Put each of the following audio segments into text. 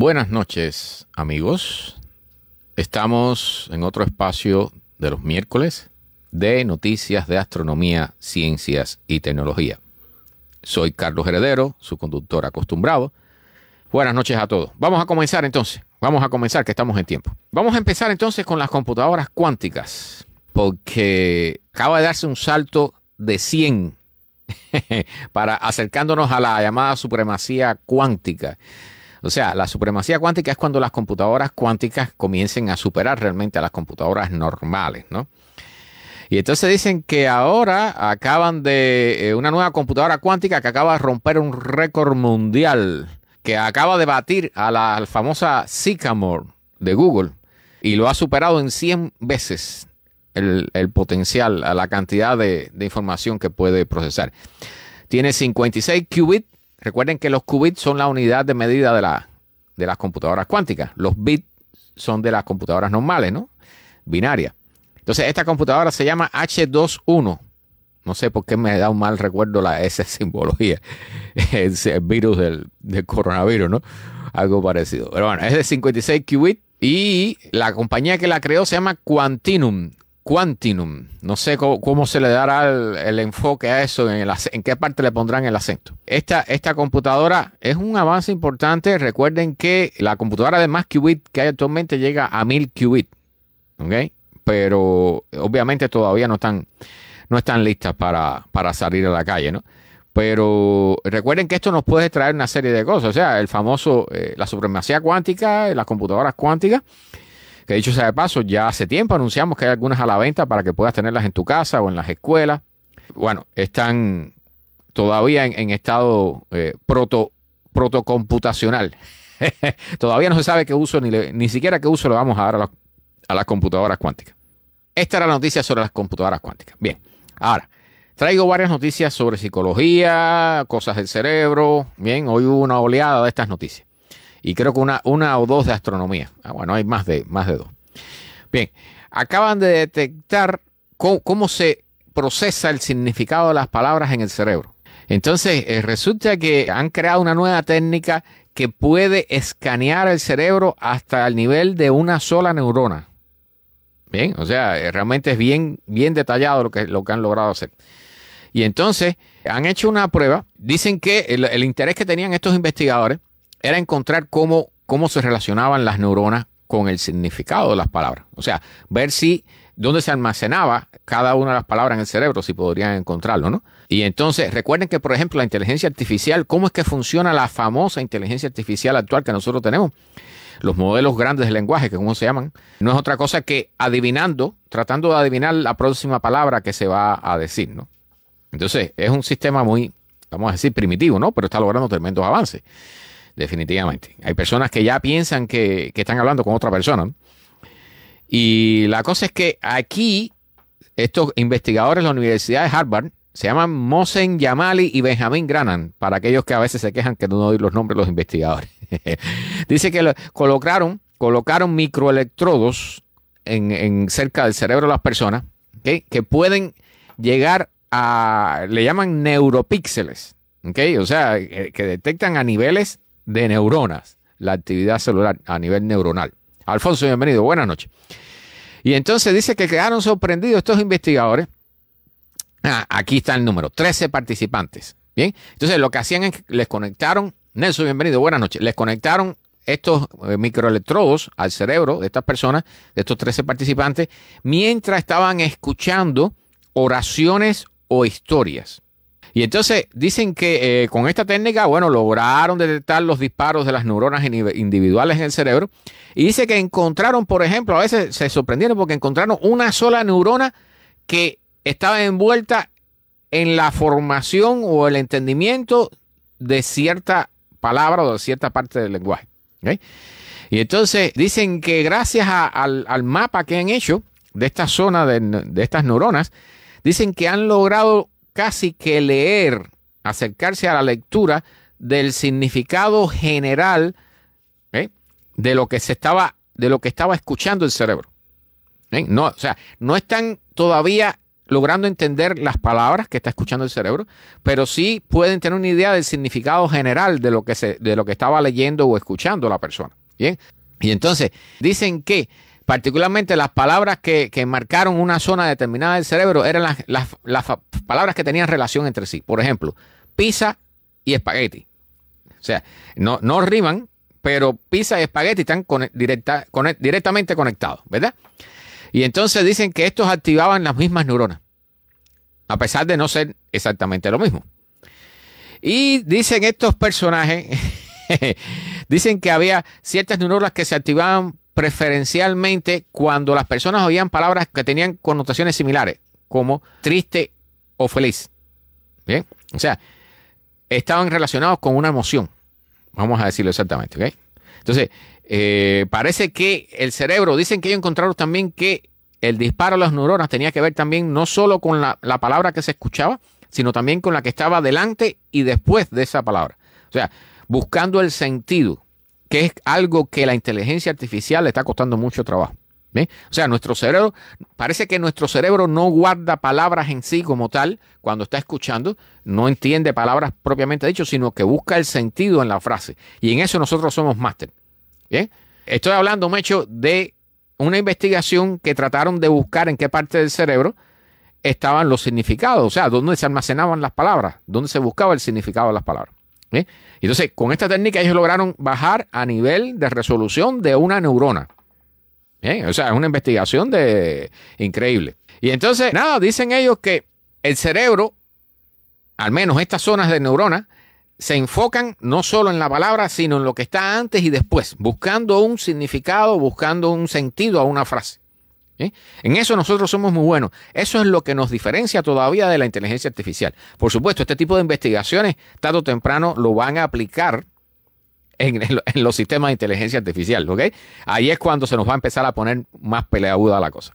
Buenas noches amigos. Estamos en otro espacio de los miércoles de noticias de astronomía, ciencias y tecnología. Soy Carlos Heredero, su conductor acostumbrado. Buenas noches a todos. Vamos a comenzar entonces. Vamos a comenzar que estamos en tiempo. Vamos a empezar entonces con las computadoras cuánticas, porque acaba de darse un salto de 100 para acercándonos a la llamada supremacía cuántica o sea, la supremacía cuántica es cuando las computadoras cuánticas comiencen a superar realmente a las computadoras normales, ¿no? Y entonces dicen que ahora acaban de eh, una nueva computadora cuántica que acaba de romper un récord mundial, que acaba de batir a la famosa Sycamore de Google y lo ha superado en 100 veces el, potencial, la cantidad de, de información que puede procesar. Tiene 56 qubits Recuerden que los qubits son la unidad de medida de, las computadoras cuánticas. Los bits son de las computadoras normales, ¿no? Binarias. Entonces, esta computadora se llama H21. No sé por qué me da un mal recuerdo la, esa simbología. Es el virus del, del, coronavirus, ¿no? Algo parecido. Pero bueno, es de 56 qubits y la compañía que la creó se llama Quantinum. Quantinum. No sé cómo, se le dará el, enfoque a eso, en, en, qué parte le pondrán el acento. Esta, esta computadora es un avance importante. Recuerden que la computadora de más qubit que hay actualmente llega a 1000 qubit. ¿ok? Pero obviamente todavía no están, no están listas para, para salir a la calle. ¿no? Pero recuerden que esto nos puede traer una serie de cosas. O sea, el famoso, eh, la supremacía cuántica, las computadoras cuánticas que dicho sea de paso, ya hace tiempo anunciamos que hay algunas a la venta para que puedas tenerlas en tu casa o en las escuelas. Bueno, están todavía en, estado eh, proto, protocomputacional. todavía no se sabe qué uso, ni, siquiera qué uso le vamos a dar a, a las computadoras cuánticas. Esta era la noticia sobre las computadoras cuánticas. Bien, ahora, traigo varias noticias sobre psicología, cosas del cerebro. Bien, hoy hubo una oleada de estas noticias y creo que una, una o dos de astronomía. Ah, bueno, hay más de, más de dos. Bien, acaban de detectar cómo, se procesa el significado de las palabras en el cerebro. Entonces, eh, resulta que han creado una nueva técnica que puede escanear el cerebro hasta el nivel de una sola neurona. Bien, o sea, eh, realmente es bien, bien detallado lo que, lo que han logrado hacer. Y entonces han hecho una prueba. Dicen que el interés que tenían estos investigadores era encontrar cómo, se relacionaban las neuronas con el significado de las palabras. O sea, ver si dónde se almacenaba cada una de las palabras en el cerebro, si podrían encontrarlo, ¿no? Y entonces, recuerden que, por ejemplo, la inteligencia artificial, ¿cómo es que funciona la famosa inteligencia artificial actual que nosotros tenemos? Los modelos grandes de lenguaje, que como se llaman, no es otra cosa que adivinando, tratando de adivinar la próxima palabra que se va a decir, ¿no? Entonces, es un sistema muy, vamos a decir, primitivo, ¿no? Pero está logrando tremendos avances definitivamente. Hay personas que ya piensan que, están hablando con otra persona. Y la cosa es que aquí, estos investigadores de la Universidad de Harvard se llaman Mosen Yamali y Benjamin Granan, para aquellos que a veces se quejan que no doy los nombres de los investigadores. Dice que colocaron, colocaron microelectrodos en, cerca del cerebro de las personas que pueden llegar a, le llaman neuropíxeles, o sea, eh, que detectan a niveles de neuronas, la actividad celular a nivel neuronal. Alfonso, bienvenido, buenas noches. Y entonces dice que quedaron sorprendidos estos investigadores. Ah, aquí está el número, 13 participantes. Bien, entonces lo que hacían es que les conectaron, Nelson, bienvenido, buenas noches, les conectaron estos eh, microelectrodos al cerebro de estas personas, de estos 13 participantes, mientras estaban escuchando oraciones o historias. Y entonces dicen que eh, con esta técnica, bueno, lograron detectar los disparos de las neuronas individuales en el cerebro. Y dice que encontraron, por ejemplo, a veces se sorprendieron porque encontraron una sola neurona que estaba envuelta en la formación o el entendimiento de cierta palabra o de cierta parte del lenguaje. Y entonces dicen que gracias al, mapa que han hecho de esta zona de estas neuronas, dicen que han logrado casi que leer, acercarse a la lectura del significado general ¿eh? de lo que se estaba, de lo que estaba escuchando el cerebro. ¿eh? No, o sea, no están todavía logrando entender las palabras que está escuchando el cerebro, pero sí pueden tener una idea del significado general de lo que, de lo que estaba leyendo o escuchando la persona. Bien. Y entonces, dicen que particularmente las palabras que, marcaron una zona determinada del cerebro eran las, palabras que tenían relación entre sí. Por ejemplo, pizza y espagueti. O sea, no, no riman, pero pizza y espagueti están directa, directamente conectados, ¿verdad? Y entonces dicen que estos activaban las mismas neuronas, a pesar de no ser exactamente lo mismo. Y dicen estos personajes, dicen que había ciertas neuronas que se activaban preferencialmente cuando las personas oían palabras que tenían connotaciones similares, como triste o feliz. Bien, o sea, estaban relacionados con una emoción. Vamos a decirlo exactamente, Entonces, eh, parece que el cerebro, dicen que ellos encontraron también que el disparo a las neuronas tenía que ver también no solo con la, la, palabra que se escuchaba, sino también con la que estaba delante y después de esa palabra. O sea, buscando el sentido que es algo que la inteligencia artificial le está costando mucho trabajo. O sea, nuestro cerebro, parece que nuestro cerebro no guarda palabras en sí como tal cuando está escuchando, no entiende palabras propiamente dicho, sino que busca el sentido en la frase. Y en eso nosotros somos máster. Estoy hablando, Mecho, de una investigación que trataron de buscar en qué parte del cerebro estaban los significados, o sea, dónde se almacenaban las palabras, dónde se buscaba el significado de las palabras. ¿Eh? Entonces, con esta técnica ellos lograron bajar a nivel de resolución de una neurona. ¿Eh? O sea, es una investigación de increíble. Y entonces, nada, dicen ellos que el cerebro, al menos estas zonas de neurona, se enfocan no solo en la palabra, sino en lo que está antes y después, buscando un significado, buscando un sentido a una frase. En eso nosotros somos muy buenos. Eso es lo que nos diferencia todavía de la inteligencia artificial. Por supuesto, este tipo de investigaciones, tarde o temprano, lo van a aplicar en, los sistemas de inteligencia artificial. Ahí es cuando se nos va a empezar a poner más peleaguda la cosa.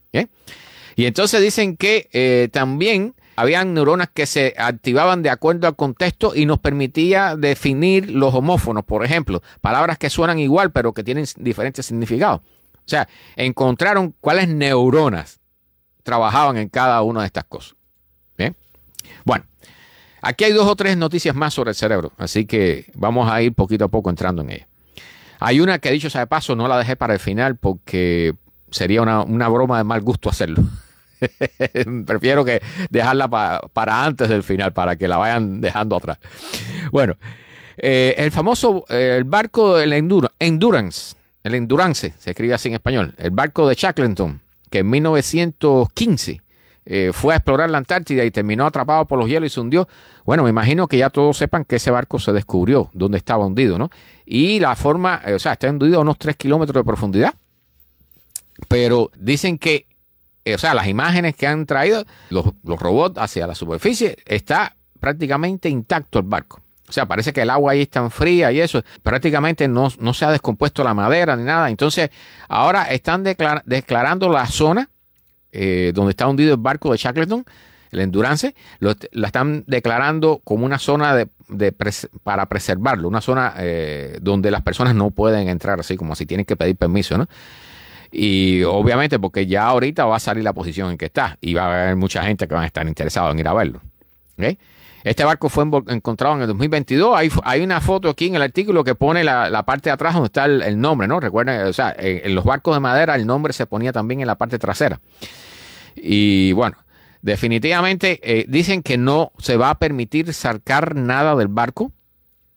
Y entonces dicen que eh, también habían neuronas que se activaban de acuerdo al contexto y nos permitía definir los homófonos, por ejemplo, palabras que suenan igual pero que tienen diferentes significados. O sea, encontraron cuáles neuronas trabajaban en cada una de estas cosas. ¿Bien? Bueno, aquí hay dos o tres noticias más sobre el cerebro, así que vamos a ir poquito a poco entrando en ellas. Hay una que, dicho sea de paso, no la dejé para el final porque sería una, broma de mal gusto hacerlo. Prefiero que dejarla para antes del final, para que la vayan dejando atrás. Bueno, eh, el famoso eh, el barco del Endurance el Endurance, se escribe así en español, el barco de Shackleton, que en 1915 eh, fue a explorar la Antártida y terminó atrapado por los hielos y se hundió. Bueno, me imagino que ya todos sepan que ese barco se descubrió donde estaba hundido, ¿no? Y la forma, eh, o sea, está hundido a unos 3 kilómetros de profundidad. Pero dicen que, eh, o sea, las imágenes que han traído los robots hacia la superficie está prácticamente intacto el barco. O sea, parece que el agua ahí es tan fría y eso. Prácticamente no, se ha descompuesto la madera ni nada. Entonces, ahora están declarando la zona eh, donde está hundido el barco de Shackleton, el Endurance, lo, la están declarando como una zona de, para preservarlo, una zona eh, donde las personas no pueden entrar así, como si tienen que pedir permiso, ¿no? Y obviamente porque ya ahorita va a salir la posición en que está y va a haber mucha gente que va a estar interesada en ir a verlo. ¿okay? Este barco fue encontrado en el 2022. Hay, hay una foto aquí en el artículo que pone la, parte de atrás donde está el, nombre, ¿no? Recuerden, o sea, en, los barcos de madera el nombre se ponía también en la parte trasera. Y bueno, definitivamente eh, dicen que no se va a permitir sacar nada del barco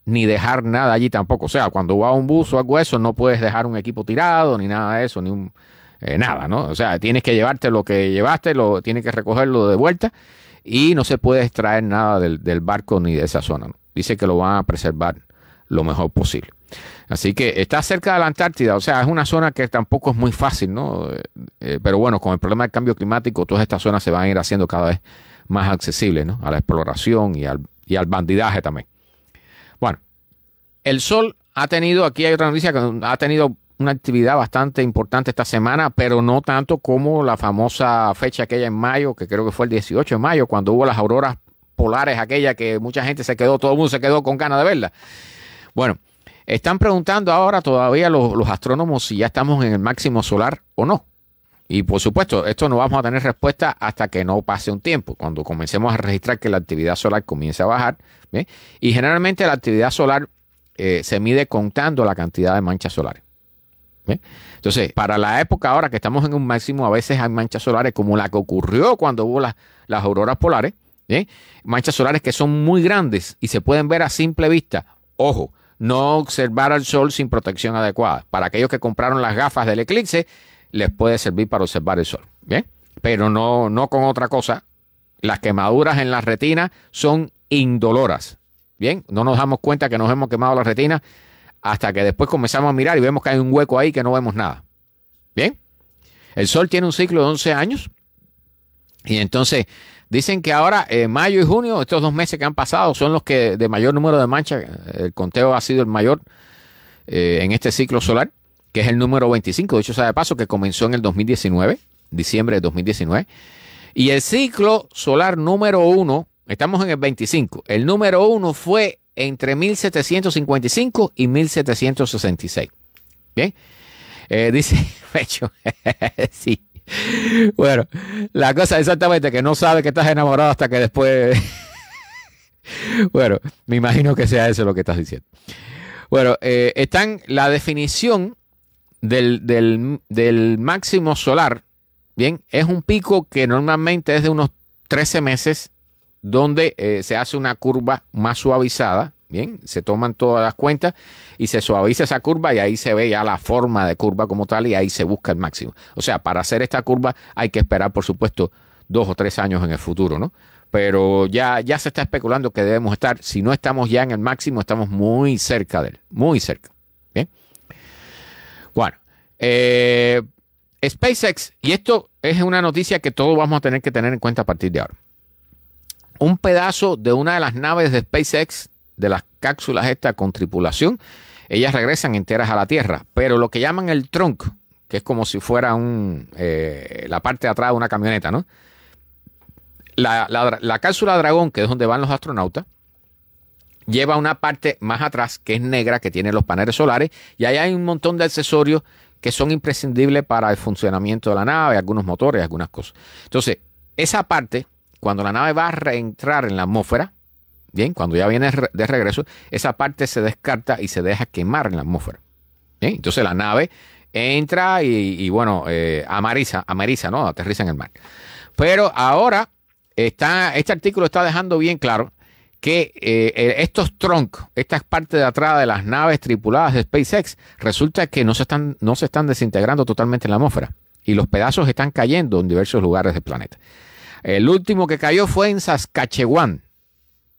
ni dejar nada allí tampoco. O sea, cuando va a un buzo a algo eso, no puedes dejar un equipo tirado ni nada de eso, ni un, eh, nada, ¿no? O sea, tienes que llevarte lo que llevaste, lo tienes que recogerlo de vuelta y no se puede extraer nada del, barco ni de esa zona. Dice que lo van a preservar lo mejor posible. Así que está cerca de la Antártida, o sea, es una zona que tampoco es muy fácil, ¿no? Eh, eh, pero bueno, con el problema del cambio climático, todas estas zonas se van a ir haciendo cada vez más accesibles, ¿no? A la exploración y al, y al bandidaje también. Bueno, el sol ha tenido, aquí hay otra noticia, que ha tenido una actividad bastante importante esta semana, pero no tanto como la famosa fecha aquella en mayo, que creo que fue el 18 de mayo, cuando hubo las auroras polares, aquella que mucha gente se quedó, todo el mundo se quedó con ganas de verla. Bueno, están preguntando ahora todavía los, astrónomos si ya estamos en el máximo solar o no. Y por supuesto, esto no vamos a tener respuesta hasta que no pase un tiempo, cuando comencemos a registrar que la actividad solar comienza a bajar. Y generalmente la actividad solar eh, se mide contando la cantidad de manchas solares. Entonces, para la época ahora que estamos en un máximo, a veces hay manchas solares como la que ocurrió cuando hubo las, las auroras polares, ¿eh? manchas solares que son muy grandes y se pueden ver a simple vista. Ojo, no observar al sol sin protección adecuada. Para aquellos que compraron las gafas del eclipse, les puede servir para observar el sol, ¿bien? Pero no, no con otra cosa. Las quemaduras en la retina son indoloras, ¿bien? No nos damos cuenta que nos hemos quemado la retina hasta que después comenzamos a mirar y vemos que hay un hueco ahí que no vemos nada. Bien, el Sol tiene un ciclo de 11 años y entonces dicen que ahora eh, mayo y junio, estos dos meses que han pasado, son los que de mayor número de manchas, el conteo ha sido el mayor eh, en este ciclo solar, que es el número 25, de hecho, sea de paso, que comenzó en el 2019, diciembre de 2019. Y el ciclo solar número uno, estamos en el 25, el número uno fue entre 1755 y 1766. Bien, eh, dice Fecho. sí. Bueno, la cosa exactamente que no sabe que estás enamorado hasta que después. bueno, me imagino que sea eso lo que estás diciendo. Bueno, eh, están la definición del, del máximo solar. Bien, es un pico que normalmente es de unos 13 meses donde eh, se hace una curva más suavizada, bien, se toman todas las cuentas y se suaviza esa curva y ahí se ve ya la forma de curva como tal y ahí se busca el máximo. O sea, para hacer esta curva hay que esperar, por supuesto, dos o tres años en el futuro, ¿no? Pero ya, ya se está especulando que debemos estar, si no estamos ya en el máximo, estamos muy cerca de él, muy cerca, bien. Bueno, eh, SpaceX, y esto es una noticia que todos vamos a tener que tener en cuenta a partir de ahora un pedazo de una de las naves de SpaceX, de las cápsulas estas con tripulación, ellas regresan enteras a la Tierra, pero lo que llaman el trunk, que es como si fuera un, eh, la parte de atrás de una camioneta, ¿no? La, la cápsula dragón, que es donde van los astronautas, lleva una parte más atrás que es negra, que tiene los paneles solares, y ahí hay un montón de accesorios que son imprescindibles para el funcionamiento de la nave, algunos motores, algunas cosas. Entonces, esa parte cuando la nave va a reentrar en la atmósfera, bien, cuando ya viene de regreso, esa parte se descarta y se deja quemar en la atmósfera. entonces la nave entra y, bueno, eh, amariza, amariza, ¿no? Aterriza en el mar. Pero ahora está, este artículo está dejando bien claro que eh, eh, estos troncos, estas partes de atrás de las naves tripuladas de SpaceX, resulta que no están, no se están desintegrando totalmente en la atmósfera y los pedazos están cayendo en diversos lugares del planeta. El último que cayó fue en Saskatchewan,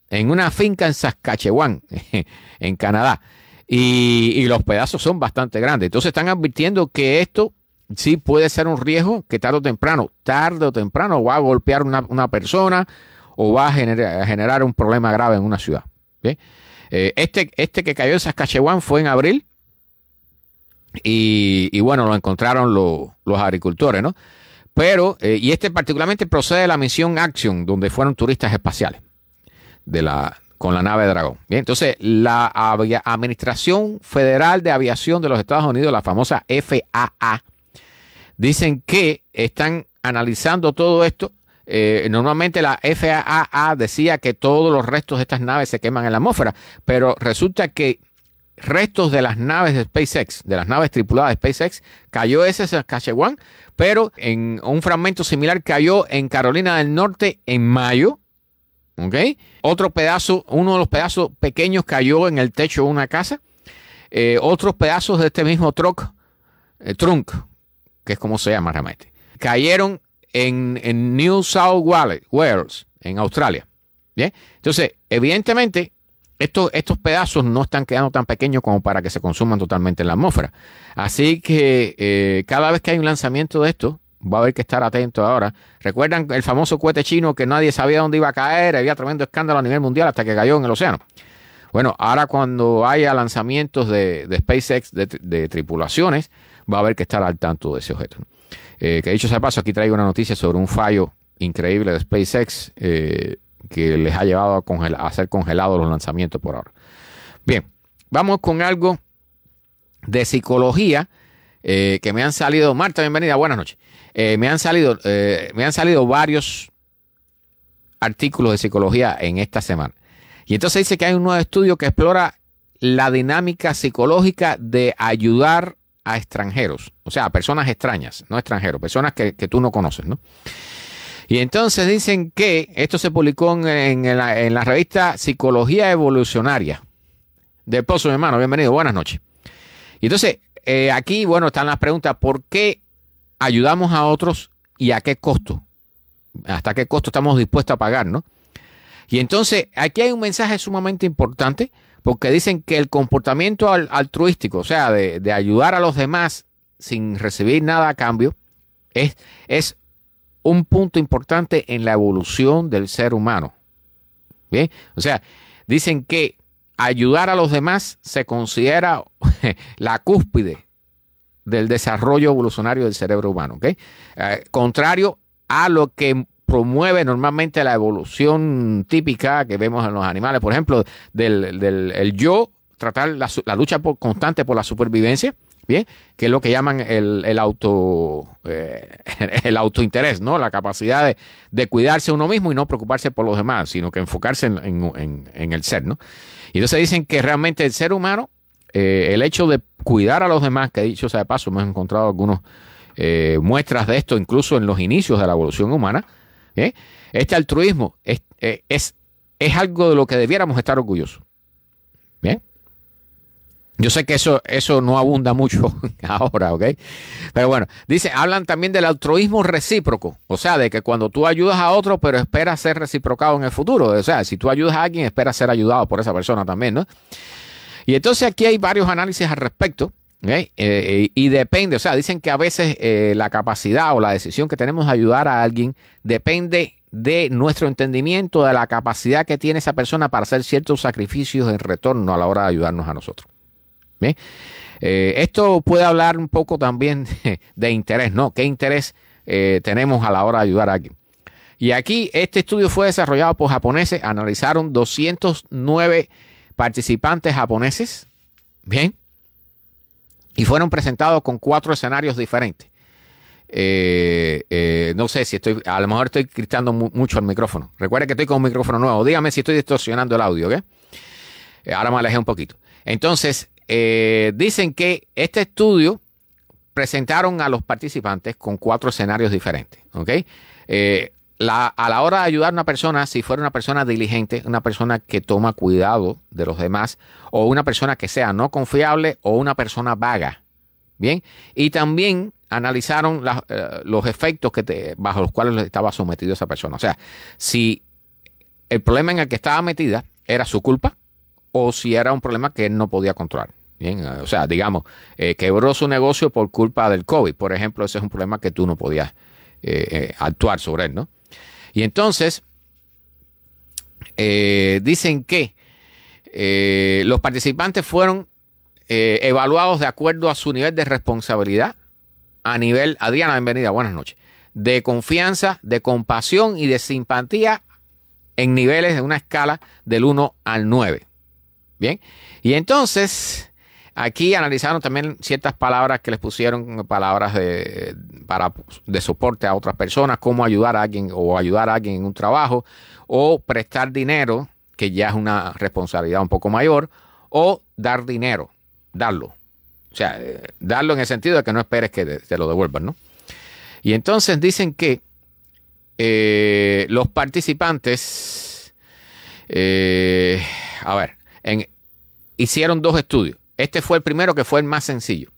en una finca en Saskatchewan, en Canadá. Y, los pedazos son bastante grandes. Entonces están advirtiendo que esto sí puede ser un riesgo que tarde o temprano, tarde o temprano va a golpear una, persona o va a, generar, un problema grave en una ciudad. Eh, este, este que cayó en Saskatchewan fue en abril y, bueno, lo encontraron los agricultores, ¿no? Pero, eh, y este particularmente procede de la misión Action, donde fueron turistas espaciales de la, con la nave Dragón. Bien, entonces, la Administración Federal de Aviación de los Estados Unidos, la famosa FAA, dicen que están analizando todo esto. Eh, normalmente la FAA decía que todos los restos de estas naves se queman en la atmósfera, pero resulta que restos de las naves de SpaceX, de las naves tripuladas de SpaceX, cayó ese Saskatchewan, pero en un fragmento similar cayó en Carolina del Norte en mayo. ¿Ok? Otro pedazo, uno de los pedazos pequeños cayó en el techo de una casa. Eh, otros pedazos de este mismo truck, eh, trunk, que es como se llama realmente, cayeron en, en New South Wales, en Australia. ¿Bien? Entonces, evidentemente, estos pedazos no están quedando tan pequeños como para que se consuman totalmente en la atmósfera. Así que eh, cada vez que hay un lanzamiento de esto, va a haber que estar atento ahora. ¿Recuerdan el famoso cohete chino que nadie sabía dónde iba a caer? Había tremendo escándalo a nivel mundial hasta que cayó en el océano. Bueno, ahora cuando haya lanzamientos de, SpaceX de, tripulaciones, va a haber que estar al tanto de ese objeto. Eh, que dicho sea paso, aquí traigo una noticia sobre un fallo increíble de SpaceX. Eh, que les ha llevado a, congelar, a ser congelados los lanzamientos por ahora. Bien, vamos con algo de psicología. Eh, que me han salido, Marta, bienvenida, buenas noches. Eh, me, han salido, eh, me han salido varios artículos de psicología en esta semana. Y entonces dice que hay un nuevo estudio que explora la dinámica psicológica de ayudar a extranjeros, o sea, a personas extrañas, no extranjeros, personas que, que tú no conoces, ¿no? Y entonces dicen que esto se publicó en, la, revista Psicología Evolucionaria. de Pozo, mi hermano, bienvenido, buenas noches. Y entonces, eh, aquí, bueno, están las preguntas, ¿por qué ayudamos a otros y a qué costo? ¿Hasta qué costo estamos dispuestos a pagar, no? Y entonces, aquí hay un mensaje sumamente importante, porque dicen que el comportamiento altruístico, o sea, de, ayudar a los demás sin recibir nada a cambio, es, es un punto importante en la evolución del ser humano. O sea, dicen que ayudar a los demás se considera la cúspide del desarrollo evolucionario del cerebro humano. Eh, contrario a lo que promueve normalmente la evolución típica que vemos en los animales, por ejemplo, del, el yo, tratar la, la lucha por, constante por la supervivencia Bien, que es lo que llaman el, auto eh, el autointerés, ¿no? La capacidad de, cuidarse uno mismo y no preocuparse por los demás, sino que enfocarse en, el ser, ¿no? Y entonces dicen que realmente el ser humano, eh, el hecho de cuidar a los demás, que dicho sea de paso, hemos encontrado algunas eh, muestras de esto, incluso en los inicios de la evolución humana, este altruismo es, es, es algo de lo que debiéramos estar orgullosos. Bien. Yo sé que eso, eso no abunda mucho ahora, ¿ok? Pero bueno, dice, hablan también del altruismo recíproco, o sea, de que cuando tú ayudas a otro, pero esperas ser reciprocado en el futuro, o sea, si tú ayudas a alguien, esperas ser ayudado por esa persona también, ¿no? Y entonces aquí hay varios análisis al respecto, ¿ok? Eh, eh, y depende, o sea, dicen que a veces eh, la capacidad o la decisión que tenemos de ayudar a alguien depende de nuestro entendimiento, de la capacidad que tiene esa persona para hacer ciertos sacrificios en retorno a la hora de ayudarnos a nosotros. ¿Bien? Eh, esto puede hablar un poco también de, interés, ¿no? ¿Qué interés eh, tenemos a la hora de ayudar a alguien? Y aquí este estudio fue desarrollado por japoneses, analizaron 209 participantes japoneses, ¿bien? Y fueron presentados con cuatro escenarios diferentes. Eh, no sé si estoy, a lo mejor estoy gritando mucho el micrófono. Recuerda que estoy con un micrófono nuevo. Dígame si estoy distorsionando el audio, ¿ok? ahora me alejé un poquito. Entonces, eh, dicen que este estudio presentaron a los participantes con cuatro escenarios diferentes. Eh, a la hora de ayudar a una persona, si fuera una persona diligente, una persona que toma cuidado de los demás, o una persona que sea no confiable, o una persona vaga. Bien, y también analizaron eh, los efectos que bajo los cuales estaba sometido esa persona. O sea, si el problema en el que estaba metida era su culpa, o si era un problema que él no podía controlar. Eh, o sea, digamos, eh, quebró su negocio por culpa del COVID, por ejemplo, ese es un problema que tú no podías eh, actuar sobre él, ¿no? Y entonces, dicen que los participantes fueron evaluados de acuerdo a su nivel de responsabilidad a nivel, Adriana, bienvenida, buenas noches, de confianza, de compasión y de simpatía en niveles de una escala del 1 al 9. Bien. Y entonces, aquí analizaron también ciertas palabras que les pusieron, palabras de, para, de soporte a otras personas, cómo ayudar a alguien o ayudar a alguien en un trabajo, o prestar dinero, que ya es una responsabilidad un poco mayor, o dar dinero, darlo. O sea, eh, darlo en el sentido de que no esperes que te, lo devuelvan, ¿no? Y entonces dicen que eh, los participantes, eh, a ver, hicieron dos estudios. Este fue el primero que fue el más sencillo.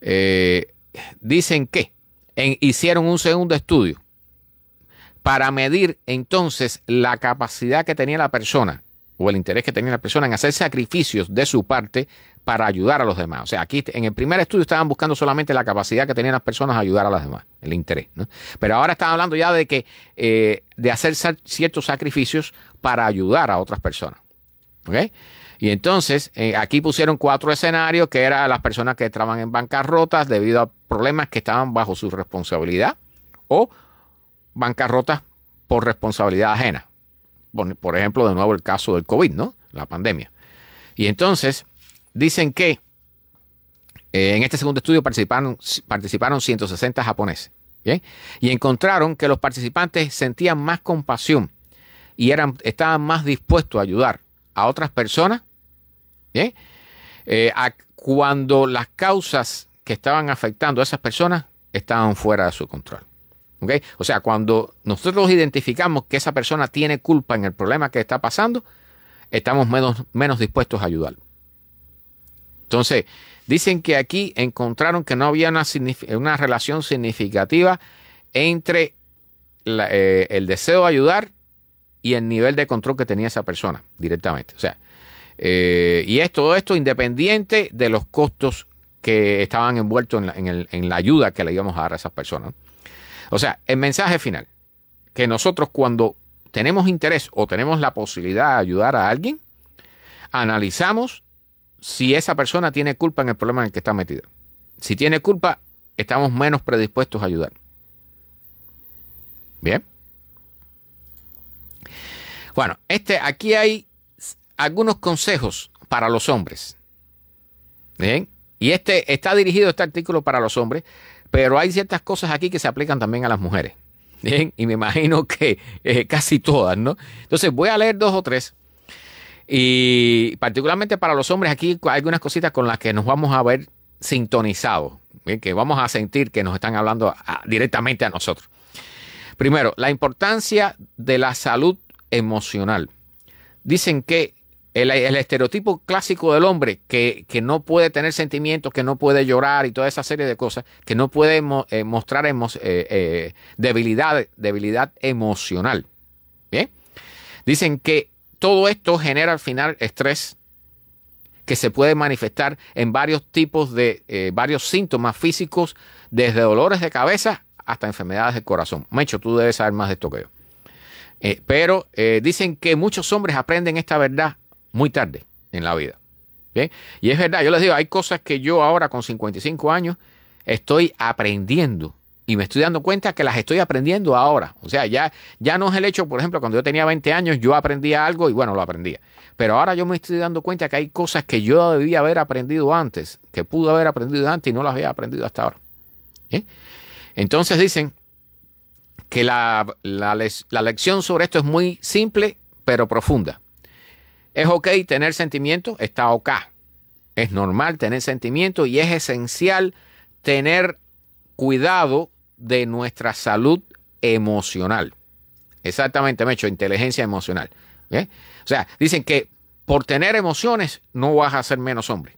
Eh, dicen que hicieron un segundo estudio para medir entonces la capacidad que tenía la persona o el interés que tenía la persona en hacer sacrificios de su parte para ayudar a los demás. O sea, aquí en el primer estudio estaban buscando solamente la capacidad que tenían las personas a ayudar a las demás, el interés. ¿no? Pero ahora están hablando ya de que eh, de hacer ciertos sacrificios para ayudar a otras personas. Y entonces eh, aquí pusieron cuatro escenarios que eran las personas que estaban en bancarrotas debido a problemas que estaban bajo su responsabilidad o bancarrotas por responsabilidad ajena. Por, ejemplo, de nuevo el caso del COVID, ¿no? La pandemia. Y entonces dicen que eh, en este segundo estudio participaron, participaron 160 japoneses. Y encontraron que los participantes sentían más compasión y eran, estaban más dispuestos a ayudar a otras personas. Eh, cuando las causas que estaban afectando a esas personas estaban fuera de su control. O sea, cuando nosotros identificamos que esa persona tiene culpa en el problema que está pasando, estamos menos, menos dispuestos a ayudarlo. Entonces, dicen que aquí encontraron que no había una, relación significativa entre eh, el deseo de ayudar y el nivel de control que tenía esa persona directamente. O sea, eh, y es todo esto independiente de los costos que estaban envueltos en la, en la ayuda que le íbamos a dar a esas personas. O sea, el mensaje final, que nosotros cuando tenemos interés o tenemos la posibilidad de ayudar a alguien, analizamos si esa persona tiene culpa en el problema en el que está metida. Si tiene culpa, estamos menos predispuestos a ayudar. Bien. Bueno, este, aquí hay algunos consejos para los hombres. ¿Bien? Y este está dirigido este artículo para los hombres, pero hay ciertas cosas aquí que se aplican también a las mujeres. Bien, y me imagino que eh, casi todas, ¿no? Entonces voy a leer dos o tres. Y particularmente para los hombres, aquí hay algunas cositas con las que nos vamos a ver sintonizados, que vamos a sentir que nos están hablando ah, directamente a nosotros. Primero, la importancia de la salud emocional. Dicen que el, estereotipo clásico del hombre que, no puede tener sentimientos, que no puede llorar y toda esa serie de cosas, que no puede eh, mostrar eh, eh, debilidad, emocional. ¿Bien? Dicen que todo esto genera al final estrés que se puede manifestar en varios tipos de varios síntomas físicos, desde dolores de cabeza hasta enfermedades del corazón. Mecho, tú debes saber más de esto que yo. Eh, pero eh, dicen que muchos hombres aprenden esta verdad muy tarde en la vida. Y es verdad, yo les digo, hay cosas que yo ahora con 55 años estoy aprendiendo y me estoy dando cuenta que las estoy aprendiendo ahora. O sea, ya, ya no es el hecho, por ejemplo, cuando yo tenía 20 años, yo aprendía algo y bueno, lo aprendía. Pero ahora yo me estoy dando cuenta que hay cosas que yo debía haber aprendido antes, que pude haber aprendido antes y no las había aprendido hasta ahora. Entonces dicen, que la, lección sobre esto es muy simple pero profunda. Es ok tener sentimiento, está ok. Es normal tener sentimientos y es esencial tener cuidado de nuestra salud emocional. Exactamente, me hecho inteligencia emocional. ¿Eh? O sea, dicen que por tener emociones no vas a ser menos hombre.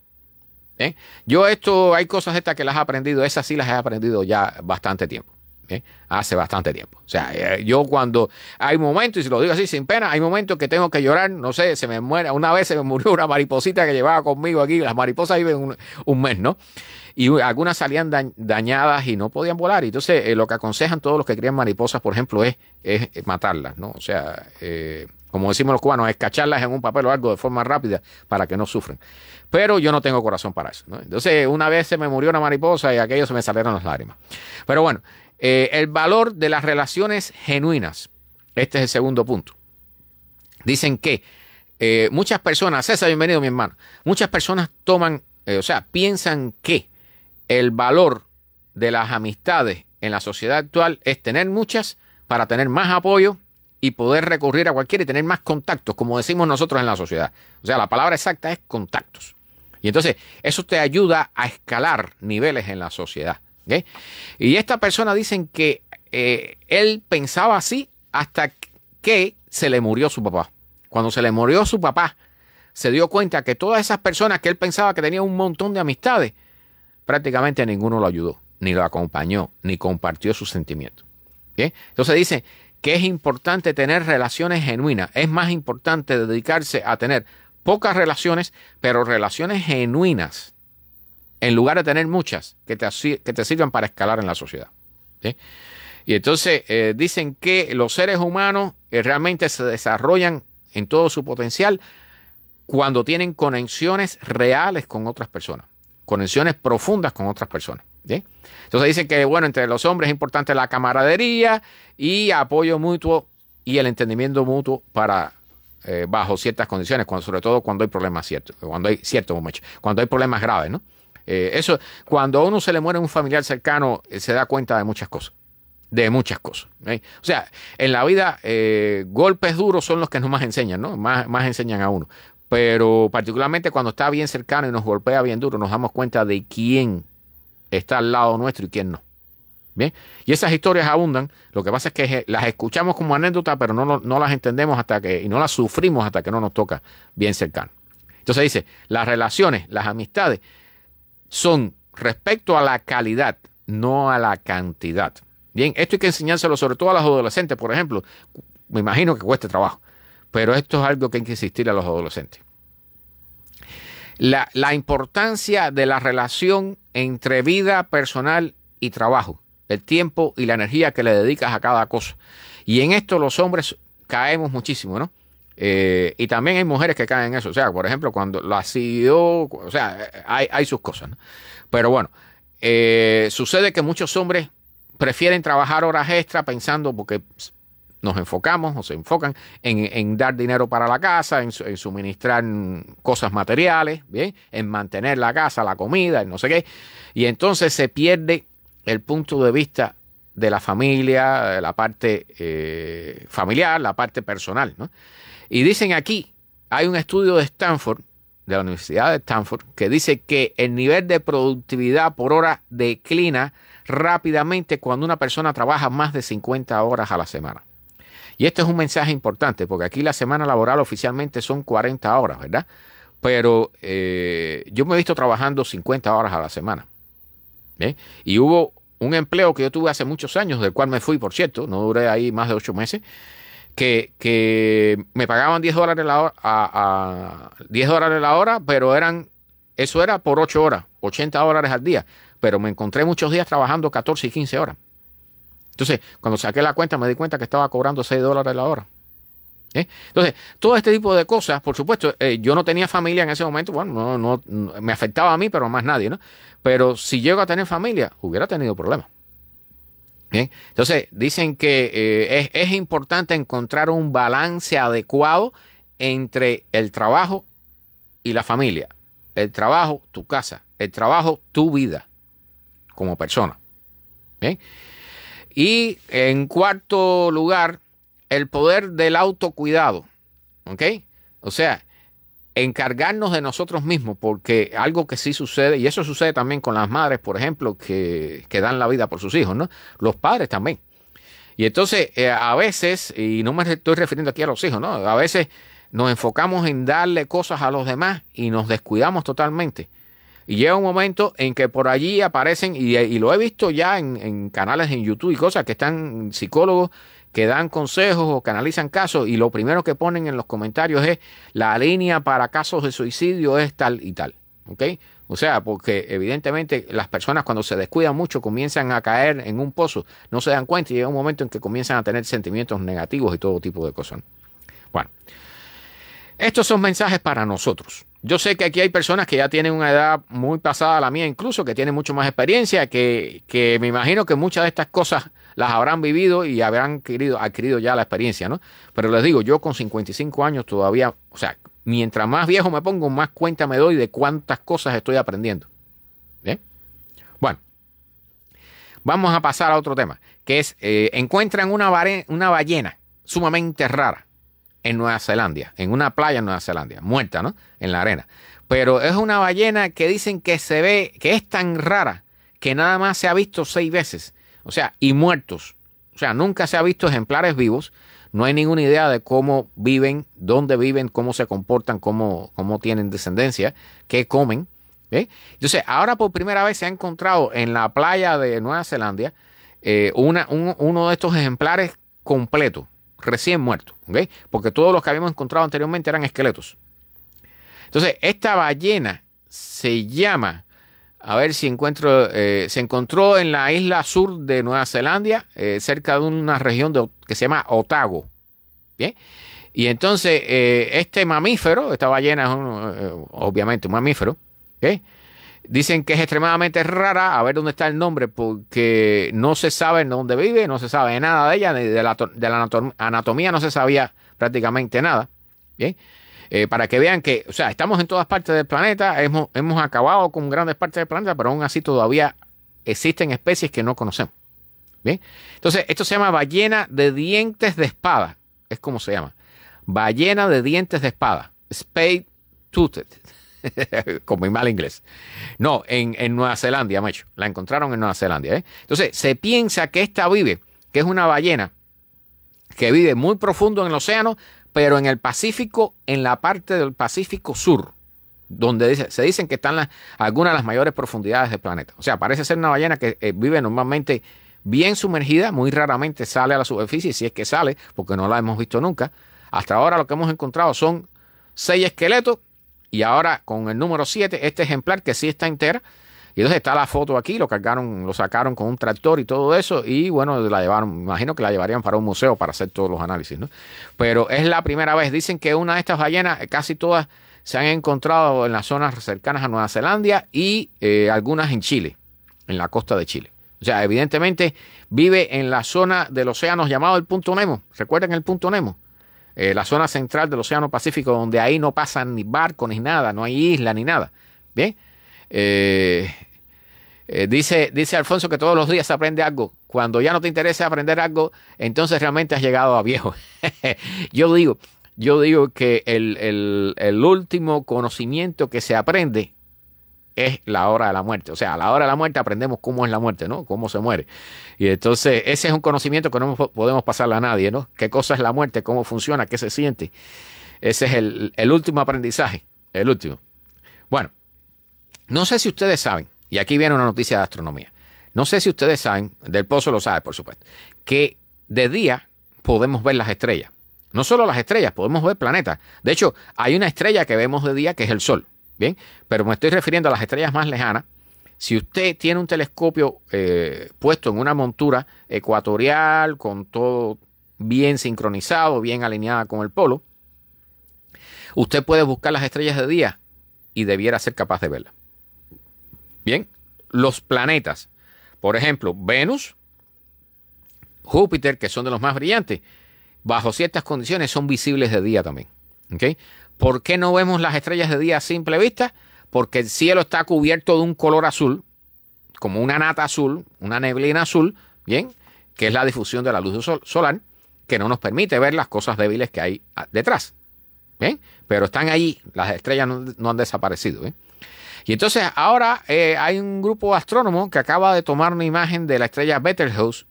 ¿Eh? Yo esto, hay cosas estas que las he aprendido, esas sí las he aprendido ya bastante tiempo. ¿eh? Hace bastante tiempo. O sea, eh, yo cuando hay momentos, y se lo digo así sin pena, hay momentos que tengo que llorar, no sé, se me muera. Una vez se me murió una mariposita que llevaba conmigo aquí, las mariposas viven un, mes, ¿no? Y algunas salían dañadas y no podían volar. Y Entonces, eh, lo que aconsejan todos los que crían mariposas, por ejemplo, es, matarlas, ¿no? O sea, como decimos los cubanos, es cacharlas en un papel o algo de forma rápida para que no sufran. Pero yo no tengo corazón para eso. ¿no? Entonces, una vez se me murió una mariposa y aquello se me salieron las lágrimas. Pero bueno, eh, el valor de las relaciones genuinas. Este es el segundo punto. Dicen que eh, muchas personas, César, bienvenido mi hermano, muchas personas toman, eh, o sea, piensan que el valor de las amistades en la sociedad actual es tener muchas para tener más apoyo y poder recurrir a cualquiera y tener más contactos, como decimos nosotros en la sociedad. O sea, la palabra exacta es contactos. Y entonces, eso te ayuda a escalar niveles en la sociedad. Y esta persona dicen que eh, él pensaba así hasta que se le murió su papá. Cuando se le murió su papá, se dio cuenta que todas esas personas que él pensaba que tenía un montón de amistades, prácticamente ninguno lo ayudó, ni lo acompañó, ni compartió sus sentimientos. Entonces dice que es importante tener relaciones genuinas. Es más importante dedicarse a tener pocas relaciones, pero relaciones genuinas en lugar de tener muchas que te, que te sirvan para escalar en la sociedad. Y entonces eh, dicen que los seres humanos eh, realmente se desarrollan en todo su potencial cuando tienen conexiones reales con otras personas, conexiones profundas con otras personas. Entonces dicen que, bueno, entre los hombres es importante la camaradería y apoyo mutuo y el entendimiento mutuo para eh, bajo ciertas condiciones, sobre todo cuando hay problemas ciertos, cuando hay ciertos cuando hay problemas graves, ¿no? Eh, eso, cuando a uno se le muere un familiar cercano, eh, se da cuenta de muchas cosas. De muchas cosas. ¿eh? O sea, en la vida, golpes duros son los que nos más enseñan, ¿no? Más, más enseñan a uno. Pero particularmente cuando está bien cercano y nos golpea bien duro, nos damos cuenta de quién está al lado nuestro y quién no. Bien, y esas historias abundan. Lo que pasa es que las escuchamos como anécdota, pero no, no las entendemos hasta que, y no las sufrimos hasta que no nos toca bien cercano. Entonces dice, las relaciones, las amistades son respecto a la calidad, no a la cantidad. Bien, esto hay que enseñárselo sobre todo a los adolescentes, por ejemplo. Me imagino que cueste trabajo, pero esto es algo que hay que insistir a los adolescentes. La, la importancia de la relación entre vida personal y trabajo, el tiempo y la energía que le dedicas a cada cosa. Y en esto los hombres caemos muchísimo, ¿no? Eh, y también hay mujeres que caen en eso. O sea, por ejemplo, cuando lo e ha sido, o sea, hay, sus cosas. ¿no? Pero bueno, eh, sucede que muchos hombres prefieren trabajar horas extra pensando porque nos enfocamos o se enfocan en, dar dinero para la casa, en, suministrar cosas materiales, ¿bien? en mantener la casa, la comida, no sé qué. Y entonces se pierde el punto de vista de la familia, de la parte eh, familiar, la parte personal. ¿no? Y dicen aquí, hay un estudio de Stanford, de la Universidad de Stanford, que dice que el nivel de productividad por hora declina rápidamente cuando una persona trabaja más de 50 horas a la semana. Y esto es un mensaje importante, porque aquí la semana laboral oficialmente son 40 horas, ¿verdad? Pero eh, yo me he visto trabajando 50 horas a la semana. ¿eh? Y hubo un empleo que yo tuve hace muchos años, del cual me fui, por cierto, no duré ahí más de ocho meses, que, me pagaban 10 dólares la hora, a, dólares la hora, pero eran, eso era por 8 horas, 80 dólares al día. Pero me encontré muchos días trabajando 14 y 15 horas. Entonces, cuando saqué la cuenta, me di cuenta que estaba cobrando 6 dólares la hora. ¿Eh? Entonces, todo este tipo de cosas, por supuesto, eh, yo no tenía familia en ese momento, bueno, no, me afectaba a mí, pero a más nadie, ¿no? Pero si llego a tener familia, hubiera tenido problemas. Entonces, dicen que eh, es, importante encontrar un balance adecuado entre el trabajo y la familia. El trabajo, tu casa. El trabajo, tu vida como persona. Y en cuarto lugar, el poder del autocuidado. ¿Ok? O sea, encargarnos de nosotros mismos, porque algo que sí sucede, y eso sucede también con las madres, por ejemplo, que, que dan la vida por sus hijos, ¿no? Los padres también. Y entonces, eh, a veces, y no me estoy refiriendo aquí a los hijos, ¿no? A veces nos enfocamos en darle cosas a los demás y nos descuidamos totalmente. Y llega un momento en que por allí aparecen, y, lo he visto ya en, en, canales en YouTube y cosas que están psicólogos que dan consejos o que analizan casos y lo primero que ponen en los comentarios es la línea para casos de suicidio es tal y tal. ¿Ok? O sea, porque evidentemente las personas cuando se descuidan mucho comienzan a caer en un pozo, no se dan cuenta y llega un momento en que comienzan a tener sentimientos negativos y todo tipo de cosas. Bueno, estos son mensajes para nosotros. Yo sé que aquí hay personas que ya tienen una edad muy pasada a la mía, incluso que tienen mucho más experiencia, que, que me imagino que muchas de estas cosas las habrán vivido y habrán adquirido, adquirido ya la experiencia, ¿no? Pero les digo, yo con 55 años todavía, o sea, mientras más viejo me pongo, más cuenta me doy de cuántas cosas estoy aprendiendo. ¿eh? Bueno, vamos a pasar a otro tema, que es, eh, encuentran una, una ballena sumamente rara en Nueva Zelanda, en una playa en Nueva Zelanda, muerta, ¿no? En la arena. Pero es una ballena que dicen que se ve, que es tan rara, que nada más se ha visto seis veces o sea, y muertos. O sea, nunca se ha visto ejemplares vivos. No hay ninguna idea de cómo viven, dónde viven, cómo se comportan, cómo, tienen descendencia, qué comen. ¿eh? Entonces, ahora por primera vez se ha encontrado en la playa de Nueva Zelanda eh, uno de estos ejemplares completo, recién muerto. Porque todos los que habíamos encontrado anteriormente eran esqueletos. Entonces, esta ballena se llama a ver si encuentro, eh, se encontró en la isla sur de Nueva Zelanda, eh, cerca de una región que se llama Otago. Bien. Y entonces, eh, este mamífero, esta ballena es obviamente un mamífero, dicen que es extremadamente rara, a ver dónde está el nombre, porque no se sabe dónde vive, no se sabe nada de ella, de la, de la anatomía no se sabía prácticamente nada. Bien. Eh, para que vean que, o sea, estamos en todas partes del planeta, hemos, acabado con grandes partes del planeta, pero aún así todavía existen especies que no conocemos. Bien, entonces esto se llama ballena de dientes de espada, es como se llama, ballena de dientes de espada, spade toothed, como en mal inglés. No, en, Nueva Zelanda, macho, la encontraron en Nueva Zelanda. ¿eh? Entonces se piensa que esta vive, que es una ballena que vive muy profundo en el océano, pero en el Pacífico, en la parte del Pacífico Sur, donde se dicen que están algunas de las mayores profundidades del planeta. O sea, parece ser una ballena que eh, vive normalmente bien sumergida, muy raramente sale a la superficie, si es que sale, porque no la hemos visto nunca. Hasta ahora lo que hemos encontrado son seis esqueletos y ahora con el número siete, este ejemplar que sí está entera, y entonces está la foto aquí, lo cargaron, lo sacaron con un tractor y todo eso, y bueno, la llevaron, imagino que la llevarían para un museo para hacer todos los análisis, ¿no? Pero es la primera vez, dicen que una de estas ballenas, eh, casi todas se han encontrado en las zonas cercanas a Nueva Zelanda y eh, algunas en Chile, en la costa de Chile. O sea, evidentemente vive en la zona del océano llamado el punto Nemo. ¿Recuerdan el punto Nemo? Eh, la zona central del Océano Pacífico, donde ahí no pasan ni barcos ni nada, no hay isla ni nada. Bien. Eh, dice, dice Alfonso que todos los días se aprende algo. Cuando ya no te interesa aprender algo, entonces realmente has llegado a viejo. yo digo, yo digo que el, último conocimiento que se aprende es la hora de la muerte. O sea, a la hora de la muerte aprendemos cómo es la muerte, ¿no? Cómo se muere. Y entonces ese es un conocimiento que no podemos pasarle a nadie, ¿no? ¿Qué cosa es la muerte? ¿Cómo funciona? ¿Qué se siente? Ese es el, el último aprendizaje, el último. Bueno, no sé si ustedes saben, y aquí viene una noticia de astronomía. No sé si ustedes saben, del pozo lo sabe, por supuesto, que de día podemos ver las estrellas. No solo las estrellas, podemos ver planetas. De hecho, hay una estrella que vemos de día que es el Sol. Bien, pero me estoy refiriendo a las estrellas más lejanas. Si usted tiene un telescopio eh, puesto en una montura ecuatorial, con todo bien sincronizado, bien alineada con el polo, usted puede buscar las estrellas de día y debiera ser capaz de verlas. Bien, los planetas. Por ejemplo, Venus, Júpiter, que son de los más brillantes, bajo ciertas condiciones son visibles de día también. ¿Por qué no vemos las estrellas de día a simple vista? Porque el cielo está cubierto de un color azul, como una nata azul, una neblina azul, ¿bien? Que es la difusión de la luz solar, que no nos permite ver las cosas débiles que hay detrás. ¿Bien? Pero están ahí, las estrellas no, han desaparecido. ¿eh? Y entonces ahora eh, hay un grupo de astrónomos que acaba de tomar una imagen de la estrella Betelgeuse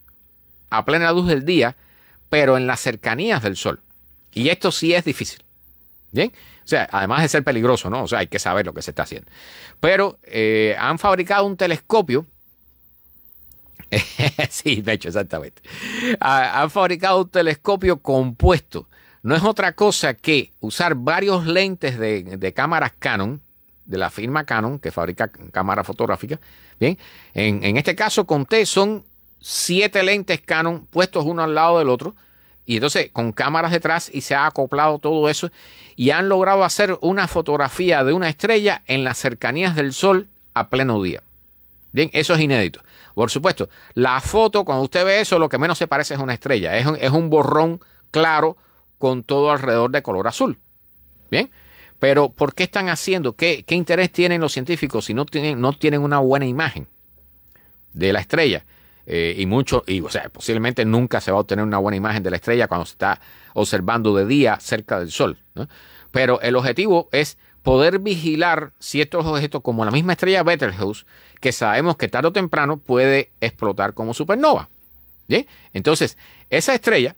a plena luz del día, pero en las cercanías del Sol. Y esto sí es difícil. ¿Bien? O sea, además de ser peligroso, ¿no? O sea, hay que saber lo que se está haciendo. Pero eh, han fabricado un telescopio. sí, de hecho, exactamente. han fabricado un telescopio compuesto. No es otra cosa que usar varios lentes de, de cámaras Canon de la firma Canon, que fabrica cámaras fotográficas. Bien, en, este caso conté, son siete lentes Canon puestos uno al lado del otro. Y entonces con cámaras detrás y se ha acoplado todo eso y han logrado hacer una fotografía de una estrella en las cercanías del Sol a pleno día. Bien, eso es inédito. Por supuesto, la foto, cuando usted ve eso, lo que menos se parece es una estrella. Es un, es un borrón claro con todo alrededor de color azul. Bien, pero ¿por qué están haciendo? ¿Qué, interés tienen los científicos si no tienen, no tienen una buena imagen de la estrella? Eh, y mucho, y o sea, posiblemente nunca se va a obtener una buena imagen de la estrella cuando se está observando de día cerca del Sol. Pero el objetivo es poder vigilar ciertos objetos como la misma estrella Betelgeuse, que sabemos que tarde o temprano puede explotar como supernova. Entonces, esa estrella,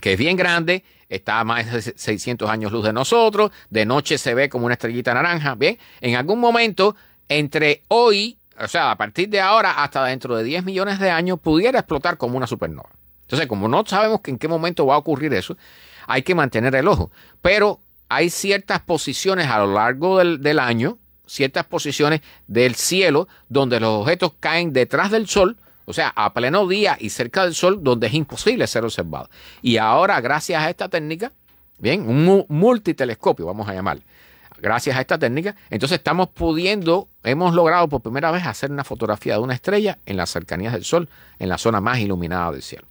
que es bien grande, está a más de 600 años luz de nosotros, de noche se ve como una estrellita naranja, ¿bien? En algún momento, entre hoy, o sea, a partir de ahora hasta dentro de 10 millones de años, pudiera explotar como una supernova. Entonces, como no sabemos en qué momento va a ocurrir eso, hay que mantener el ojo. Pero hay ciertas posiciones a lo largo del, del año, ciertas posiciones del cielo, donde los objetos caen detrás del Sol, o sea, a pleno día y cerca del sol, donde es imposible ser observado. Y ahora, gracias a esta técnica, bien, un multitelescopio, vamos a llamar, gracias a esta técnica, entonces estamos pudiendo, hemos logrado por primera vez hacer una fotografía de una estrella en las cercanías del sol, en la zona más iluminada del cielo.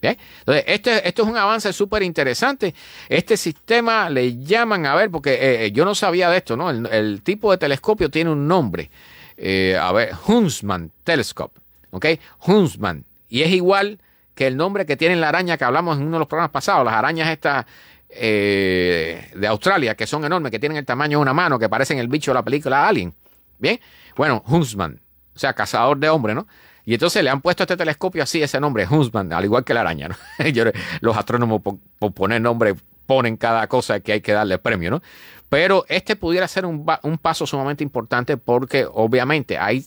¿Bien? Entonces, esto, es un avance súper interesante. Este sistema le llaman, a ver, porque eh, eh, yo no sabía de esto, ¿no? El, tipo de telescopio tiene un nombre. Eh, a ver, Huntsman Telescope. ¿ok? Huntsman. Y es igual que el nombre que tiene la araña que hablamos en uno de los programas pasados, las arañas estas eh, de Australia, que son enormes, que tienen el tamaño de una mano, que parecen el bicho de la película Alien. Bien, bueno, Huntsman, o sea, cazador de hombres. ¿no? Y entonces le han puesto a este telescopio así ese nombre, Huntsman, al igual que la araña, ¿no? los astrónomos por, poner nombre ponen cada cosa que hay que darle premio, ¿no? Pero este pudiera ser un paso sumamente importante porque obviamente hay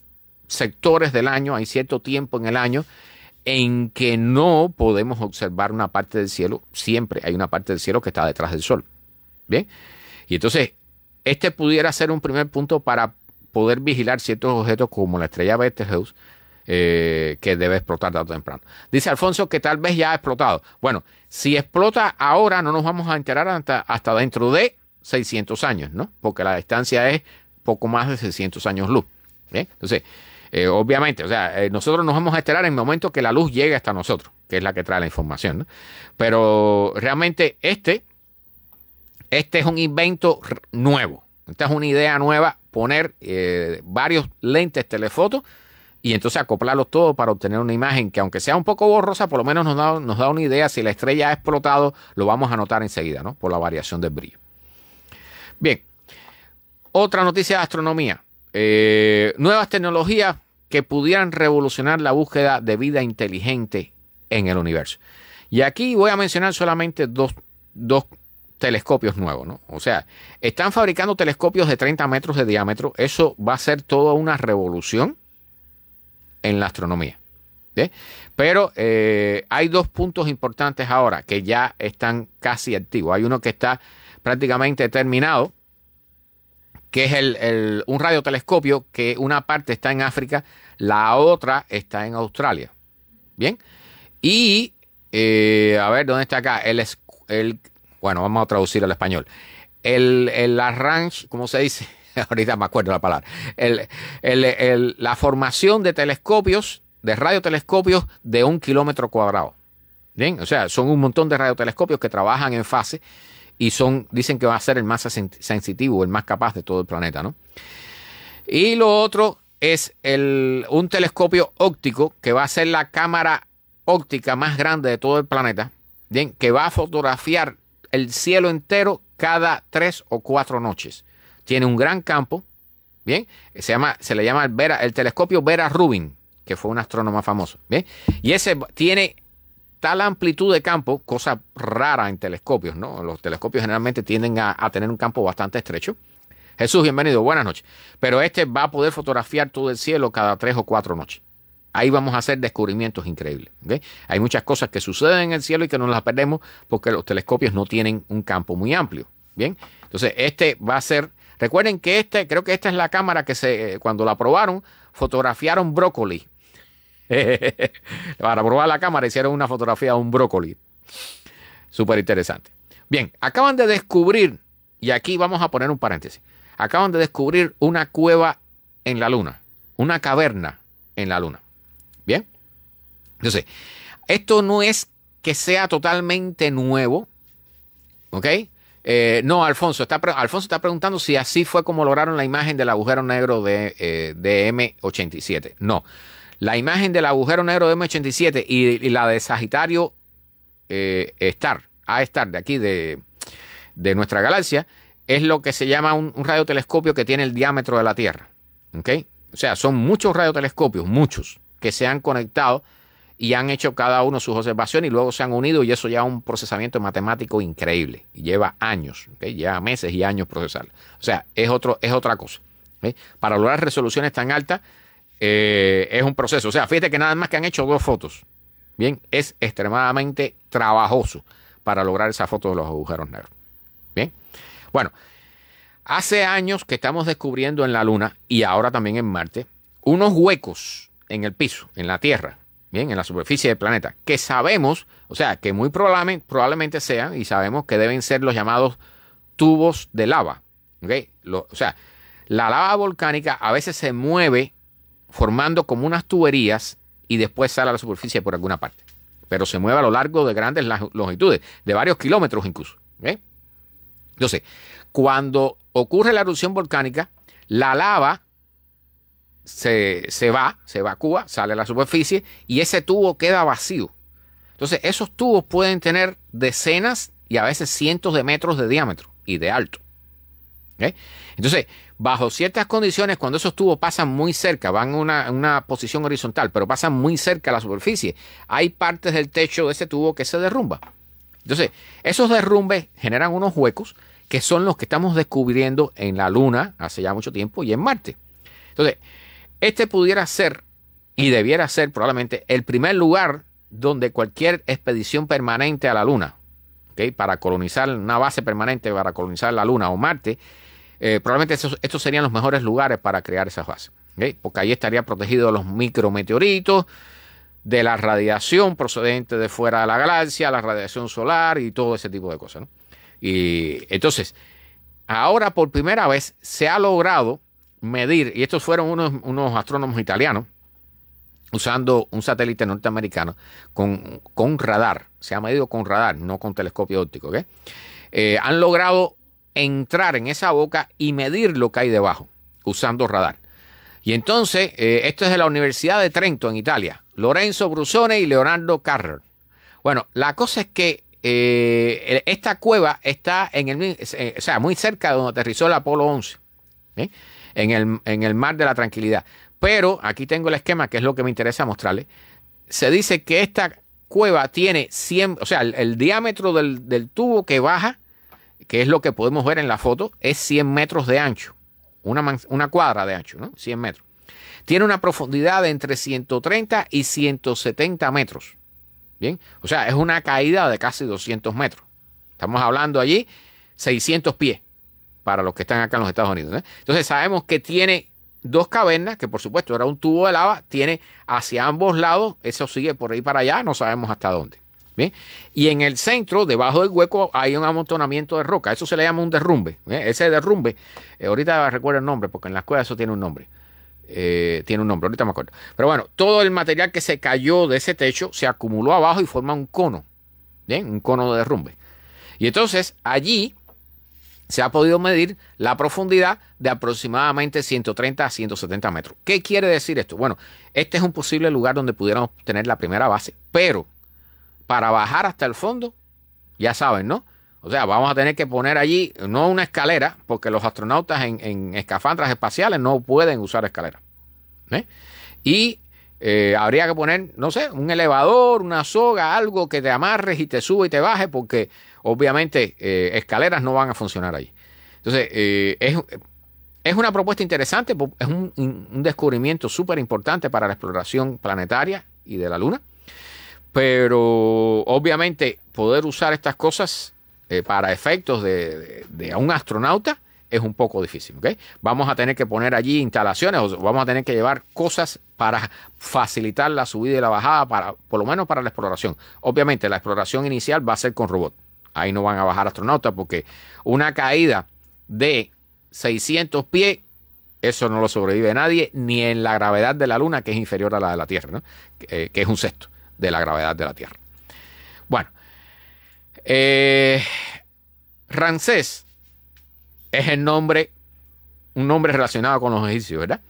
sectores del año, hay cierto tiempo en el año en que no podemos observar una parte del cielo, siempre hay una parte del cielo que está detrás del sol. Bien, y entonces este pudiera ser un primer punto para poder vigilar ciertos objetos como la estrella Betelgeuse, eh, que debe explotar tarde temprano. Dice Alfonso que tal vez ya ha explotado. Bueno, si explota ahora, no nos vamos a enterar hasta, hasta dentro de 600 años, ¿no? Porque la distancia es poco más de 600 años luz. ¿bien? Entonces, eh, obviamente, o sea, eh, nosotros nos vamos a esperar en el momento que la luz llegue hasta nosotros, que es la que trae la información. Pero realmente este, este es un invento nuevo. Esta es una idea nueva, poner eh, varios lentes telefotos y entonces acoplarlos todos para obtener una imagen que aunque sea un poco borrosa, por lo menos nos da, una idea. Si la estrella ha explotado, lo vamos a notar enseguida, ¿no? Por la variación del brillo. Bien, otra noticia de astronomía. Eh, nuevas tecnologías que pudieran revolucionar la búsqueda de vida inteligente en el universo. Y aquí voy a mencionar solamente dos, telescopios nuevos, ¿no? O sea, están fabricando telescopios de 30 metros de diámetro. Eso va a ser toda una revolución en la astronomía. Pero eh, hay dos puntos importantes ahora que ya están casi activos. Hay uno que está prácticamente terminado, que es el, un radiotelescopio que una parte está en África, la otra está en Australia. Bien. Y, eh, a ver, ¿dónde está acá? El, el, bueno, vamos a traducir al español. El, el arrange, ¿cómo se dice? Ahorita me acuerdo la palabra. la formación de telescopios, de radiotelescopios de un kilómetro cuadrado. Bien, o sea, son un montón de radiotelescopios que trabajan en fase y son, dicen que va a ser el más sensitivo, el más capaz de todo el planeta, ¿no? Y lo otro es un telescopio óptico que va a ser la cámara óptica más grande de todo el planeta, bien, que va a fotografiar el cielo entero cada tres o cuatro noches. Tiene un gran campo, bien, se, llama, se le llama el, Vera, el telescopio Vera Rubin, que fue un astrónomo famoso, y ese tiene tal amplitud de campo, cosa rara en telescopios, ¿no? Los telescopios generalmente tienden a, tener un campo bastante estrecho. Jesús, bienvenido, buenas noches. Pero este va a poder fotografiar todo el cielo cada tres o cuatro noches. Ahí vamos a hacer descubrimientos increíbles. Hay muchas cosas que suceden en el cielo y que no las perdemos porque los telescopios no tienen un campo muy amplio. Bien, entonces este va a ser. Recuerden que este, creo que esta es la cámara que se, eh, cuando la probaron, fotografiaron brócoli Para probar la cámara hicieron una fotografía de un brócoli. Súper interesante. Bien, acaban de descubrir, y aquí vamos a poner un paréntesis, acaban de descubrir una cueva en la luna, una caverna en la luna. Bien, entonces, esto no es que sea totalmente nuevo, ¿ok? Eh, no, Alfonso está, Alfonso está preguntando si así fue como lograron la imagen del agujero negro de, eh, de M87. No, la imagen del agujero negro de M87 y, la de Sagitario eh, A estar de aquí de, nuestra galaxia, es lo que se llama un, radiotelescopio que tiene el diámetro de la Tierra. O sea, son muchos radiotelescopios, muchos, que se han conectado y han hecho cada uno sus observaciones y luego se han unido y eso ya un procesamiento matemático increíble. Lleva años, lleva meses y años procesarlo. O sea, es, otro, es otra cosa. Para lograr resoluciones tan altas, eh, es un proceso. O sea, fíjate que nada más que han hecho dos fotos. Bien, es extremadamente trabajoso para lograr esa foto de los agujeros negros. Bien, bueno, hace años que estamos descubriendo en la Luna y ahora también en Marte unos huecos en el piso, en la Tierra, bien, en la superficie del planeta, que sabemos, o sea, que muy probablemente, sean y sabemos que deben ser los llamados tubos de lava. o sea, la lava volcánica a veces se mueve formando como unas tuberías y después sale a la superficie por alguna parte. Pero se mueve a lo largo de grandes longitudes, de varios kilómetros incluso. Entonces, cuando ocurre la erupción volcánica, la lava se, va, se evacúa, sale a la superficie y ese tubo queda vacío. Entonces, esos tubos pueden tener decenas y a veces cientos de metros de diámetro y de alto. Entonces, bajo ciertas condiciones, cuando esos tubos pasan muy cerca, van en una, posición horizontal, pero pasan muy cerca a la superficie, hay partes del techo de ese tubo que se derrumba. Entonces, esos derrumbes generan unos huecos que son los que estamos descubriendo en la Luna hace ya mucho tiempo y en Marte. Entonces, este pudiera ser y debiera ser probablemente el primer lugar donde cualquier expedición permanente a la Luna, para colonizar una base permanente, para colonizar la Luna o Marte, eh, probablemente estos, serían los mejores lugares para crear esas bases, porque ahí estaría protegido de los micrometeoritos, de la radiación procedente de fuera de la galaxia, la radiación solar y todo ese tipo de cosas. Y entonces, ahora por primera vez se ha logrado medir, y estos fueron unos, astrónomos italianos, usando un satélite norteamericano con, con radar, se ha medido con radar, no con telescopio óptico, eh, han logrado entrar en esa boca y medir lo que hay debajo, usando radar. Y entonces, eh, esto es de la Universidad de Trento, en Italia. Lorenzo Brusone y Leonardo Carrer. Bueno, la cosa es que eh, esta cueva está en el, eh, sea, muy cerca de donde aterrizó el Apolo 11, en, el, mar de la tranquilidad. Pero aquí tengo el esquema, que es lo que me interesa mostrarles. Se dice que esta cueva tiene 100, o sea, el, diámetro del, tubo que baja que es lo que podemos ver en la foto, es 100 metros de ancho, una, una cuadra de ancho, ¿no? 100 metros. Tiene una profundidad de entre 130 y 170 metros. Bien, o sea, es una caída de casi 200 metros. Estamos hablando allí 600 pies para los que están acá en los Estados Unidos. ¿eh? Entonces sabemos que tiene dos cavernas, que por supuesto era un tubo de lava, tiene hacia ambos lados, eso sigue por ahí para allá, no sabemos hasta dónde. Y en el centro, debajo del hueco, hay un amontonamiento de roca. Eso se le llama un derrumbe. Ese derrumbe, eh, ahorita recuerdo el nombre, porque en la escuela eso tiene un nombre. Eh, tiene un nombre, ahorita me acuerdo. Pero bueno, todo el material que se cayó de ese techo se acumuló abajo y forma un cono. ¿bien? Un cono de derrumbe. Y entonces allí se ha podido medir la profundidad de aproximadamente 130 a 170 metros. ¿Qué quiere decir esto? Bueno, este es un posible lugar donde pudiéramos tener la primera base, pero para bajar hasta el fondo, ya saben, ¿no? O sea, vamos a tener que poner allí, no una escalera, porque los astronautas en, escafandras espaciales no pueden usar escaleras. ¿eh? Y eh, habría que poner, no sé, un elevador, una soga, algo que te amarres y te sube y te baje, porque obviamente eh, escaleras no van a funcionar allí. Entonces, es, una propuesta interesante, es un descubrimiento súper importante para la exploración planetaria y de la Luna. Pero obviamente poder usar estas cosas eh, para efectos de, un astronauta es un poco difícil. ¿okay? Vamos a tener que poner allí instalaciones o vamos a tener que llevar cosas para facilitar la subida y la bajada, para, por lo menos para la exploración. Obviamente la exploración inicial va a ser con robot. Ahí no van a bajar astronautas porque una caída de 600 pies, eso no lo sobrevive nadie, ni en la gravedad de la Luna, que es inferior a la de la Tierra, ¿no? Eh, que es un sexto de la gravedad de la Tierra. Bueno, eh, Rancés es el nombre, un nombre relacionado con los egipcios, ¿verdad?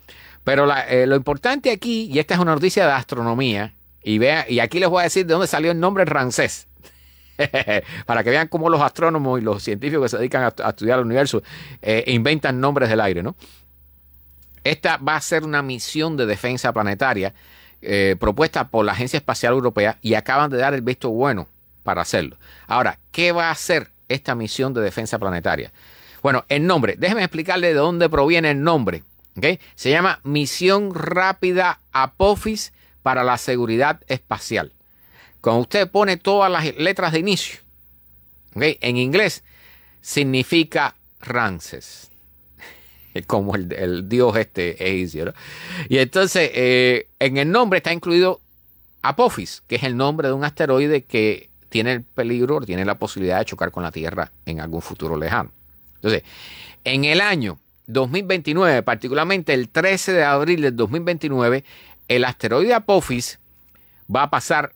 Pero eh, lo importante aquí, y esta es una noticia de astronomía, y, vea, y aquí les voy a decir de dónde salió el nombre Rancés para que vean cómo los astrónomos y los científicos que se dedican a, estudiar el universo eh, inventan nombres del aire, ¿no? Esta va a ser una misión de defensa planetaria eh, propuesta por la Agencia Espacial Europea y acaban de dar el visto bueno para hacerlo. Ahora, ¿qué va a hacer esta misión de defensa planetaria? Bueno, el nombre, déjeme explicarle de dónde proviene el nombre. Se llama Misión Rápida Apophis para la Seguridad Espacial. Cuando usted pone todas las letras de inicio, en inglés significa Rances. como el, dios este egipcio. Y entonces, eh, en el nombre está incluido Apophis, que es el nombre de un asteroide que tiene el peligro, tiene la posibilidad de chocar con la Tierra en algún futuro lejano. Entonces, en el año 2029, particularmente el 13 de abril del 2029, el asteroide Apophis va a pasar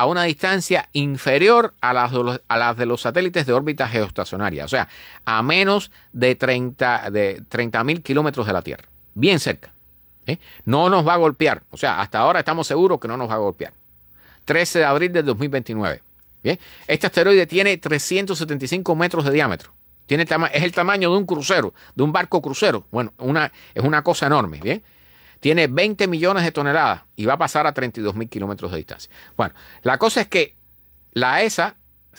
a una distancia inferior a las, de los, a las de los satélites de órbita geoestacionaria, o sea, a menos de 30 de 30.000 kilómetros de la Tierra, bien cerca. ¿eh? No nos va a golpear, o sea, hasta ahora estamos seguros que no nos va a golpear. 13 de abril de 2029. ¿bien? Este asteroide tiene 375 metros de diámetro. Tiene, es el tamaño de un crucero, de un barco crucero. Bueno, una, es una cosa enorme. ¿bien? tiene 20 millones de toneladas y va a pasar a 32 mil kilómetros de distancia. Bueno, la cosa es que la ESA,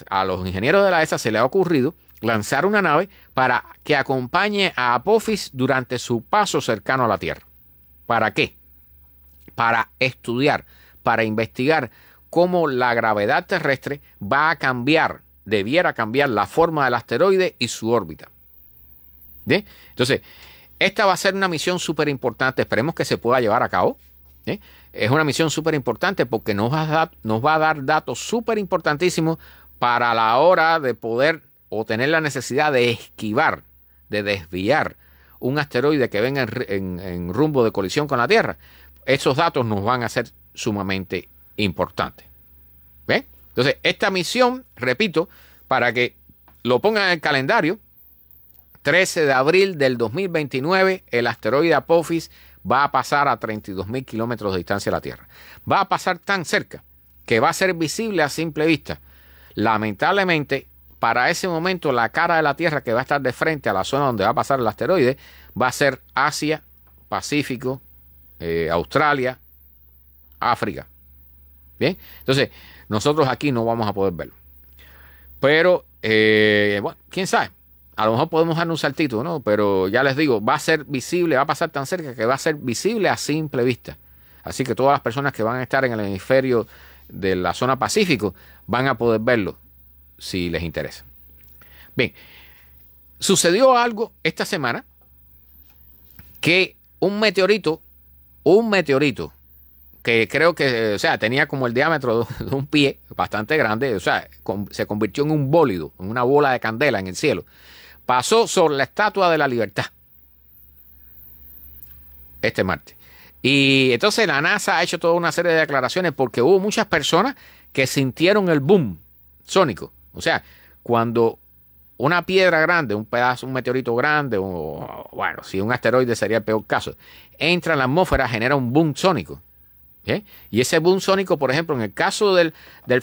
a los ingenieros de la ESA se le ha ocurrido lanzar una nave para que acompañe a Apophis durante su paso cercano a la Tierra. ¿Para qué? Para estudiar, para investigar cómo la gravedad terrestre va a cambiar, debiera cambiar la forma del asteroide y su órbita. ¿De? Entonces, esta va a ser una misión súper importante, esperemos que se pueda llevar a cabo. ¿eh? Es una misión súper importante porque nos va, a dar, datos súper importantísimos para la hora de poder o tener la necesidad de esquivar, de desviar un asteroide que venga en, rumbo de colisión con la Tierra. Esos datos nos van a ser sumamente importantes. Entonces, esta misión, repito, para que lo pongan en el calendario, 13 de abril del 2029, el asteroide Apophis va a pasar a 32.000 kilómetros de distancia de la Tierra. Va a pasar tan cerca que va a ser visible a simple vista. Lamentablemente, para ese momento la cara de la Tierra que va a estar de frente a la zona donde va a pasar el asteroide va a ser Asia, Pacífico, eh, Australia, África. Bien, entonces nosotros aquí no vamos a poder verlo. Pero, eh, bueno, quién sabe, a lo mejor podemos dar un saltito, ¿no? Pero ya les digo, va a ser visible, va a pasar tan cerca que va a ser visible a simple vista. Así que todas las personas que van a estar en el hemisferio de la zona Pacífico van a poder verlo si les interesa. Bien, sucedió algo esta semana que un meteorito, un meteorito, que creo que, o sea, tenía como el diámetro de un pie bastante grande, o sea, se convirtió en un bólido, en una bola de candela en el cielo pasó sobre la Estatua de la Libertad. Este martes. Y entonces la NASA ha hecho toda una serie de declaraciones porque hubo muchas personas que sintieron el boom sónico. O sea, cuando una piedra grande, un pedazo, un meteorito grande, o bueno, si un asteroide sería el peor caso, entra en la atmósfera, genera un boom sónico. ¿Eh? Y ese boom sónico, por ejemplo, en el caso del,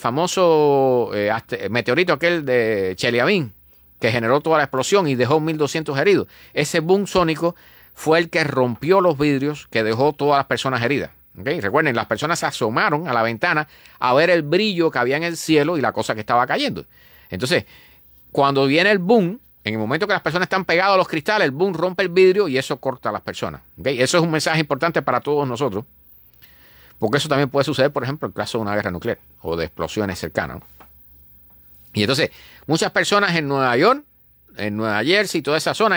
famoso eh, meteorito aquel de Chelyabin, que generó toda la explosión y dejó 1.200 heridos. Ese boom sónico fue el que rompió los vidrios que dejó todas las personas heridas. Recuerden, las personas se asomaron a la ventana a ver el brillo que había en el cielo y la cosa que estaba cayendo. Entonces, cuando viene el boom, en el momento que las personas están pegadas a los cristales, el boom rompe el vidrio y eso corta a las personas. Eso es un mensaje importante para todos nosotros, porque eso también puede suceder, por ejemplo, en el caso de una guerra nuclear o de explosiones cercanas. Y entonces, muchas personas en Nueva York, en Nueva Jersey, y toda esa zona,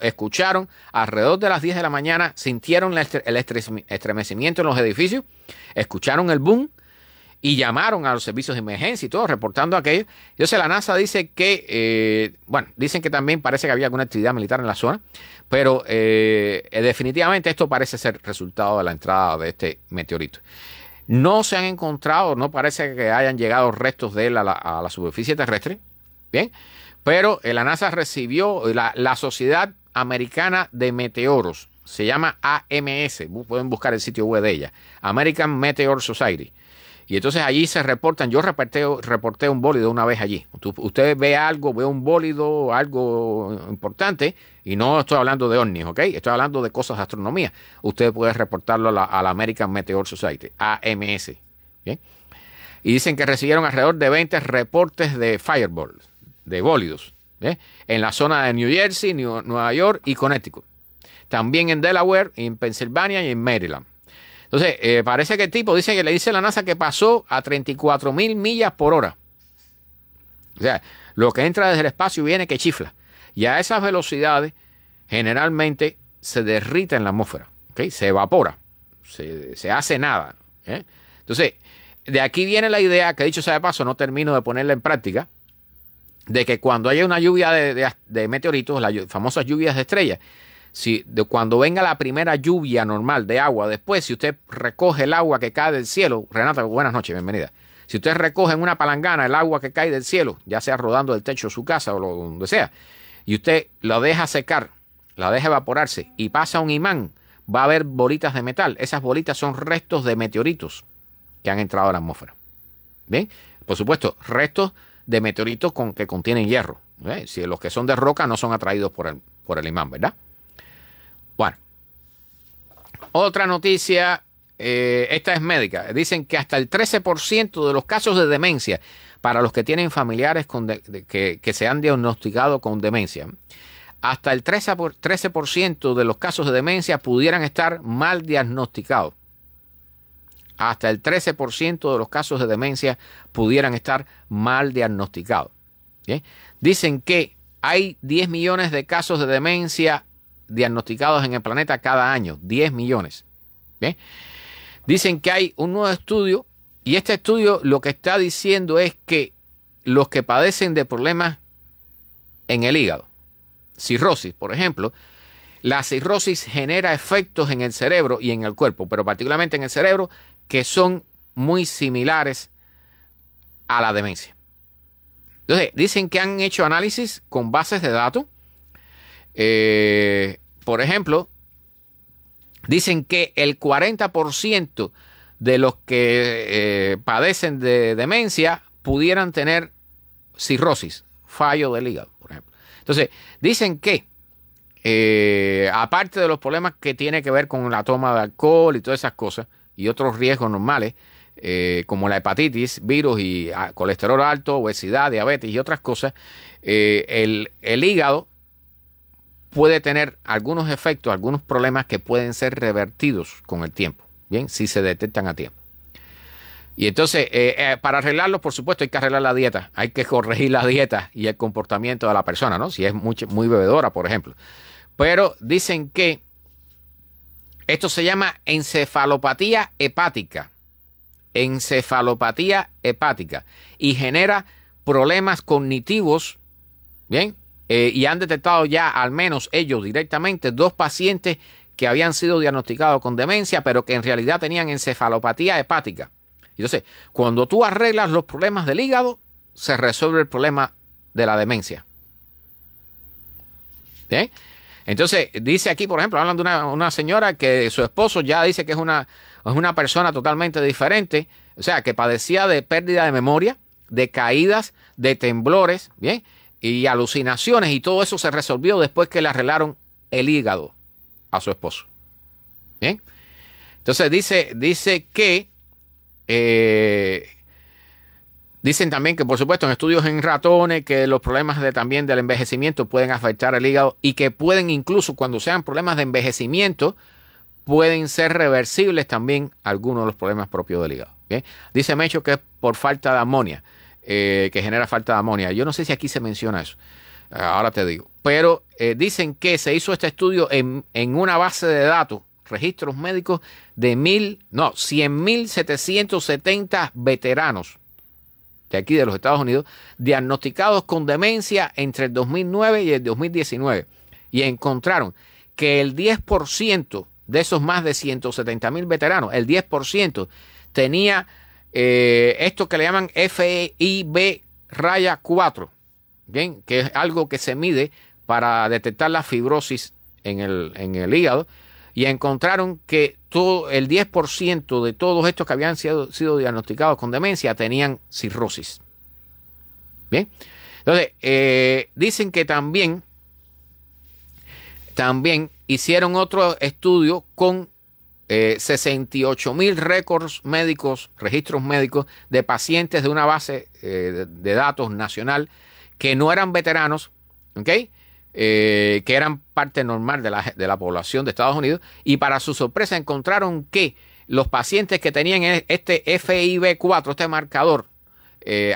escucharon alrededor de las 10 de la mañana, sintieron el estremecimiento en los edificios, escucharon el boom y llamaron a los servicios de emergencia y todo, reportando aquello. Entonces la NASA dice que, eh, bueno, dicen que también parece que había alguna actividad militar en la zona, pero eh, definitivamente esto parece ser resultado de la entrada de este meteorito. No se han encontrado, no parece que hayan llegado restos de él a la, superficie terrestre. Bien, pero eh, la NASA recibió eh, la, la, Sociedad Americana de Meteoros, se llama AMS, pueden buscar el sitio web de ella, American Meteor Society. Y entonces allí se reportan, yo reporté, reporté un bólido una vez allí. Usted ve algo, ve un bólido, algo importante, y no estoy hablando de ovnis, ¿ok? Estoy hablando de cosas de astronomía. Usted puede reportarlo a la, American Meteor Society, AMS. Y dicen que recibieron alrededor de 20 reportes de fireballs, de bólidos, en la zona de New Jersey, Nueva York y Connecticut. También en Delaware, en Pensilvania y en Maryland. Entonces, eh, parece que el tipo dice que le dice la NASA que pasó a 34 mil millas por hora. O sea, lo que entra desde el espacio viene que chifla. Y a esas velocidades, generalmente se derrita en la atmósfera, se evapora, se, hace nada. ¿eh? Entonces, de aquí viene la idea, que dicho sea de paso, no termino de ponerla en práctica, de que cuando haya una lluvia de, de meteoritos, las famosas lluvias de estrellas, si de cuando venga la primera lluvia normal de agua, después si usted recoge el agua que cae del cielo, Renata, buenas noches, bienvenida. Si usted recoge en una palangana el agua que cae del cielo, ya sea rodando el techo de su casa o donde sea, y usted la deja secar, la deja evaporarse y pasa un imán, va a haber bolitas de metal. Esas bolitas son restos de meteoritos que han entrado a la atmósfera. Bien, por supuesto, restos de meteoritos con, que contienen hierro. ¿eh? Si los que son de roca no son atraídos por el imán, ¿verdad? Bueno, otra noticia, eh, esta es médica. Dicen que hasta el 13% de los casos de demencia para los que tienen familiares que, se han diagnosticado con demencia, hasta el 13%, de los casos de demencia pudieran estar mal diagnosticados. Hasta el 13% de los casos de demencia pudieran estar mal diagnosticados. Dicen que hay 10 millones de casos de demencia diagnosticados en el planeta cada año, 10 millones. Dicen que hay un nuevo estudio y este estudio lo que está diciendo es que los que padecen de problemas en el hígado, cirrosis, por ejemplo, la cirrosis genera efectos en el cerebro y en el cuerpo, pero particularmente en el cerebro, que son muy similares a la demencia. Entonces, dicen que han hecho análisis con bases de datos eh, por ejemplo, dicen que el 40% de los que eh, padecen de demencia pudieran tener cirrosis, fallo del hígado, por ejemplo. Entonces, dicen que, eh, aparte de los problemas que tiene que ver con la toma de alcohol y todas esas cosas, y otros riesgos normales, eh, como la hepatitis, virus y ah, colesterol alto, obesidad, diabetes y otras cosas, el, el hígado puede tener algunos efectos, algunos problemas que pueden ser revertidos con el tiempo, ¿bien? Si se detectan a tiempo. Y entonces, eh, eh, para arreglarlo, por supuesto, hay que arreglar la dieta, hay que corregir la dieta y el comportamiento de la persona, ¿no? Si es muy bebedora, por ejemplo. Pero dicen que esto se llama encefalopatía hepática. Encefalopatía hepática. Y genera problemas cognitivos, ¿bien? Eh, y han detectado ya al menos ellos directamente dos pacientes que habían sido diagnosticados con demencia, pero que en realidad tenían encefalopatía hepática. Entonces, cuando tú arreglas los problemas del hígado, se resuelve el problema de la demencia. ¿Eh? Entonces, dice aquí, por ejemplo, hablan de una, señora que su esposo ya dice que es una, es una persona totalmente diferente, o sea, que padecía de pérdida de memoria, de caídas, de temblores, ¿bien? y alucinaciones y todo eso se resolvió después que le arreglaron el hígado a su esposo. Entonces dice, dice que, eh, dicen también que por supuesto en estudios en ratones que los problemas de, también del envejecimiento pueden afectar el hígado y que pueden incluso cuando sean problemas de envejecimiento pueden ser reversibles también algunos de los problemas propios del hígado. Dice Mecho que es por falta de amonía. Eh, que genera falta de amonia. Yo no sé si aquí se menciona eso. Eh, ahora te digo. Pero eh, dicen que se hizo este estudio en, una base de datos, registros médicos de mil, no, 100.770 veteranos de aquí de los Estados Unidos, diagnosticados con demencia entre el 2009 y el 2019. Y encontraron que el 10% de esos más de 170.000 mil veteranos, el 10% tenía eh, esto que le llaman FIB raya 4, ¿bien? que es algo que se mide para detectar la fibrosis en el, hígado, y encontraron que el 10% de todos estos que habían sido, diagnosticados con demencia tenían cirrosis. Bien, entonces eh, dicen que también, también hicieron otro estudio con 68 eh, mil récords médicos, registros médicos de pacientes de una base eh, de datos nacional que no eran veteranos, eh, que eran parte normal de la, población de Estados Unidos, y para su sorpresa encontraron que los pacientes que tenían e, este FIB4, este marcador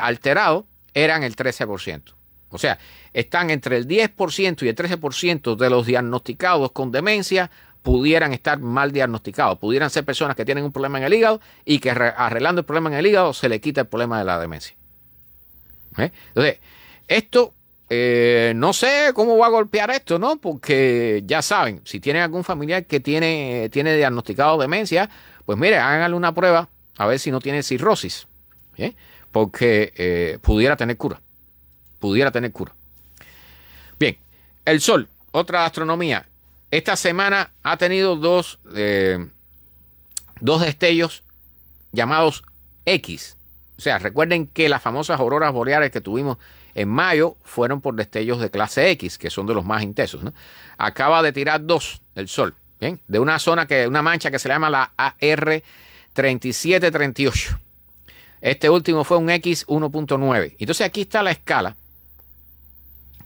alterado, eran el 13%. O sea, están entre el 10% y el 13% de los diagnosticados con demencia pudieran estar mal diagnosticados, pudieran ser personas que tienen un problema en el hígado y que arreglando el problema en el hígado se le quita el problema de la demencia. ¿Eh? Entonces, esto, eh, no sé cómo va a golpear esto, ¿no? Porque ya saben, si tienen algún familiar que tiene, tiene diagnosticado demencia, pues mire, háganle una prueba a ver si no tiene cirrosis, ¿eh? porque eh, pudiera tener cura, pudiera tener cura. Bien, el sol, otra astronomía, esta semana ha tenido dos, eh, dos destellos llamados X. O sea, recuerden que las famosas auroras boreales que tuvimos en mayo fueron por destellos de clase X, que son de los más intensos. Acaba de tirar dos el sol, de una zona que, una mancha que se llama la AR3738. Este último fue un X1.9. Entonces aquí está la escala,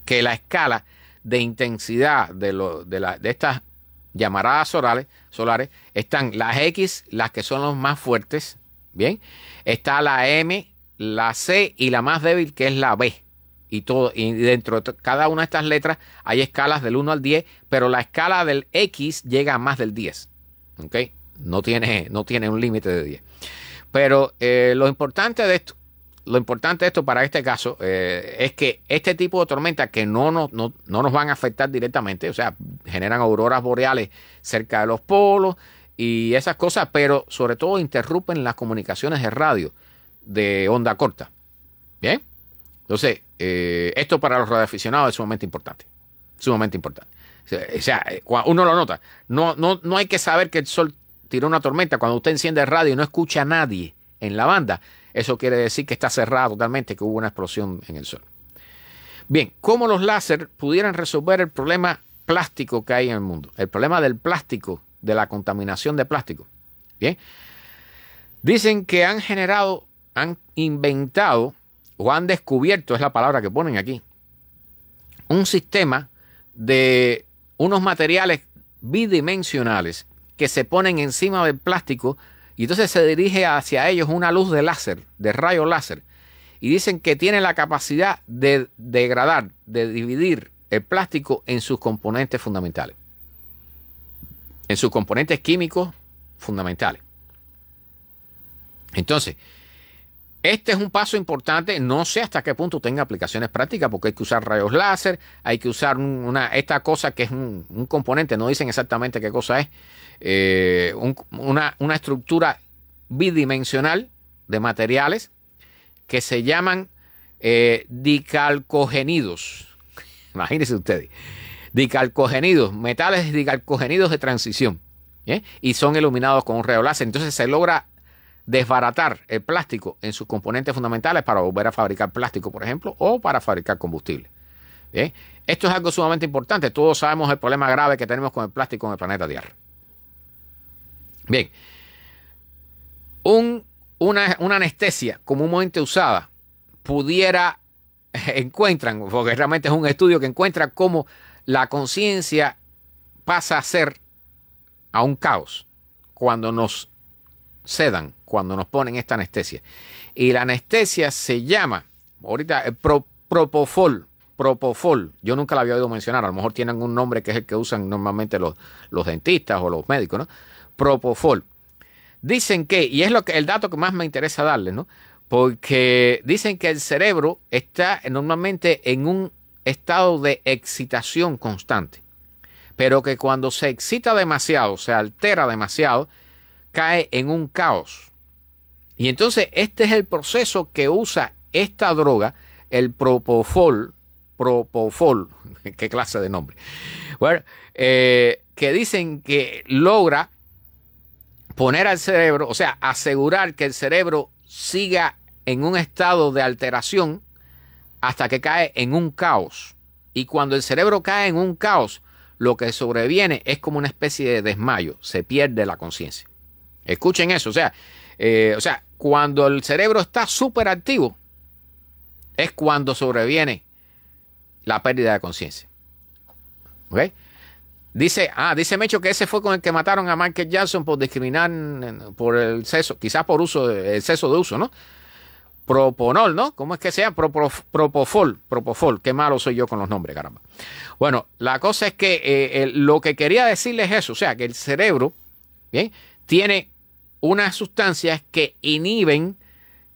que la escala de intensidad de, lo, de, la, de estas llamaradas solares, solares están las X, las que son los más fuertes, ¿bien? Está la M, la C y la más débil que es la B. Y, todo, y dentro de cada una de estas letras hay escalas del 1 al 10, pero la escala del X llega a más del 10. ¿Ok? No tiene, no tiene un límite de 10. Pero eh, lo importante de esto lo importante de esto para este caso eh, es que este tipo de tormentas que no, no, no, nos van a afectar directamente, o sea, generan auroras boreales cerca de los polos y esas cosas, pero sobre todo interrumpen las comunicaciones de radio de onda corta. Bien, entonces, eh, esto para los radioaficionados es sumamente importante, sumamente importante. O sea, uno lo nota, no, no, no hay que saber que el sol tiró una tormenta cuando usted enciende el radio y no escucha a nadie en la banda eso quiere decir que está cerrada totalmente, que hubo una explosión en el Sol. Bien, ¿cómo los láser pudieran resolver el problema plástico que hay en el mundo? El problema del plástico, de la contaminación de plástico. Bien, dicen que han generado, han inventado o han descubierto, es la palabra que ponen aquí, un sistema de unos materiales bidimensionales que se ponen encima del plástico y entonces se dirige hacia ellos una luz de láser, de rayo láser. Y dicen que tiene la capacidad de degradar, de dividir el plástico en sus componentes fundamentales. En sus componentes químicos fundamentales. Entonces, este es un paso importante, no sé hasta qué punto tenga aplicaciones prácticas, porque hay que usar rayos láser, hay que usar una, esta cosa que es un, un componente, no dicen exactamente qué cosa es, eh, una, estructura bidimensional de materiales que se llaman eh, dicalcogenidos. Imagínense ustedes. Dicalcogenidos, metales dicalcogenidos de transición. ¿eh? Y son iluminados con un rayo Entonces se logra desbaratar el plástico en sus componentes fundamentales para volver a fabricar plástico, por ejemplo, o para fabricar combustible. Esto es algo sumamente importante. Todos sabemos el problema grave que tenemos con el plástico en el planeta Tierra. Bien, un, una, anestesia comúnmente usada pudiera, eh, encuentran, porque realmente es un estudio que encuentra cómo la conciencia pasa a ser a un caos cuando nos sedan, cuando nos ponen esta anestesia. Y la anestesia se llama, ahorita, eh, propofol, propofol. Yo nunca la había oído mencionar, a lo mejor tienen un nombre que es el que usan normalmente los, los dentistas o los médicos, ¿no? Propofol. Dicen que, y es lo que, el dato que más me interesa darle, ¿no? Porque dicen que el cerebro está normalmente en un estado de excitación constante, pero que cuando se excita demasiado, se altera demasiado, cae en un caos. Y entonces este es el proceso que usa esta droga, el propofol, propofol, qué clase de nombre, bueno, eh, que dicen que logra poner al cerebro, o sea, asegurar que el cerebro siga en un estado de alteración hasta que cae en un caos. Y cuando el cerebro cae en un caos, lo que sobreviene es como una especie de desmayo, se pierde la conciencia. Escuchen eso, o sea, eh, o sea, cuando el cerebro está súper activo, es cuando sobreviene la pérdida de conciencia. ¿Ok? Dice, ah, dice Mecho que ese fue con el que mataron a Michael Jackson por discriminar eh, por el sexo, quizás por uso el sexo de uso, ¿no? Proponol, ¿no? ¿Cómo es que sea? propofol, propofol. Qué malo soy yo con los nombres, caramba. Bueno, la cosa es que eh, lo que quería decirles es eso, o sea, que el cerebro, ¿bien? Tiene unas sustancias que inhiben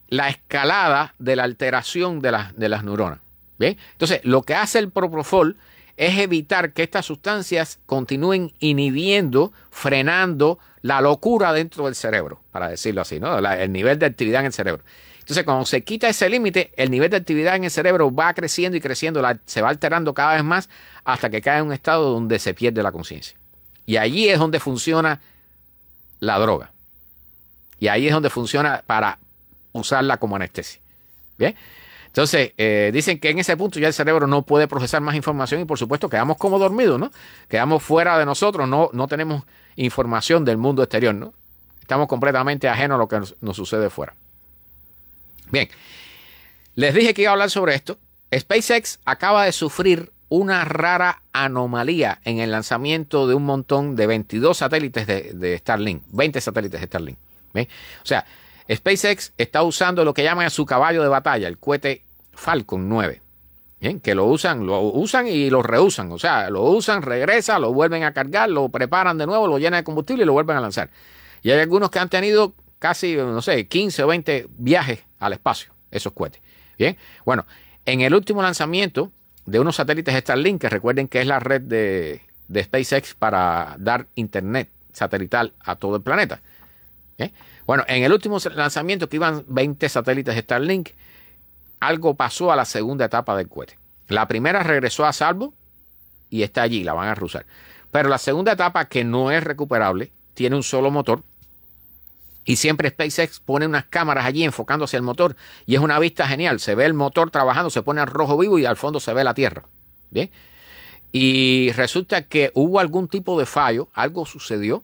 la escalada de la alteración de, de las neuronas, ¿bien? Entonces, lo que hace el propofol es evitar que estas sustancias continúen inhibiendo, frenando la locura dentro del cerebro, para decirlo así, ¿no? el nivel de actividad en el cerebro. Entonces, cuando se quita ese límite, el nivel de actividad en el cerebro va creciendo y creciendo, se va alterando cada vez más hasta que cae en un estado donde se pierde la conciencia. Y allí es donde funciona la droga. Y ahí es donde funciona para usarla como anestesia. ¿Bien? Entonces, eh, dicen que en ese punto ya el cerebro no puede procesar más información y por supuesto quedamos como dormidos, ¿no? Quedamos fuera de nosotros, no, no tenemos información del mundo exterior, ¿no? Estamos completamente ajenos a lo que nos, sucede fuera. Bien, les dije que iba a hablar sobre esto. SpaceX acaba de sufrir una rara anomalía en el lanzamiento de un montón de 22 satélites de, Starlink, 20 satélites de Starlink. ¿ven? O sea, SpaceX está usando lo que llaman a su caballo de batalla, el cohete Falcon 9. que lo usan, lo usan y lo reusan. O sea, lo usan, regresa, lo vuelven a cargar, lo preparan de nuevo, lo llenan de combustible y lo vuelven a lanzar. Y hay algunos que han tenido casi, no sé, 15 o 20 viajes al espacio, esos cohetes. Bien, bueno, en el último lanzamiento de unos satélites Starlink, que recuerden que es la red de, de SpaceX para dar internet satelital a todo el planeta. Bueno, en el último lanzamiento que iban 20 satélites Starlink, algo pasó a la segunda etapa del cohete. La primera regresó a salvo y está allí, la van a rusar. Pero la segunda etapa, que no es recuperable, tiene un solo motor. Y siempre SpaceX pone unas cámaras allí enfocando hacia el motor. Y es una vista genial. Se ve el motor trabajando, se pone al rojo vivo y al fondo se ve la Tierra. Y resulta que hubo algún tipo de fallo, algo sucedió,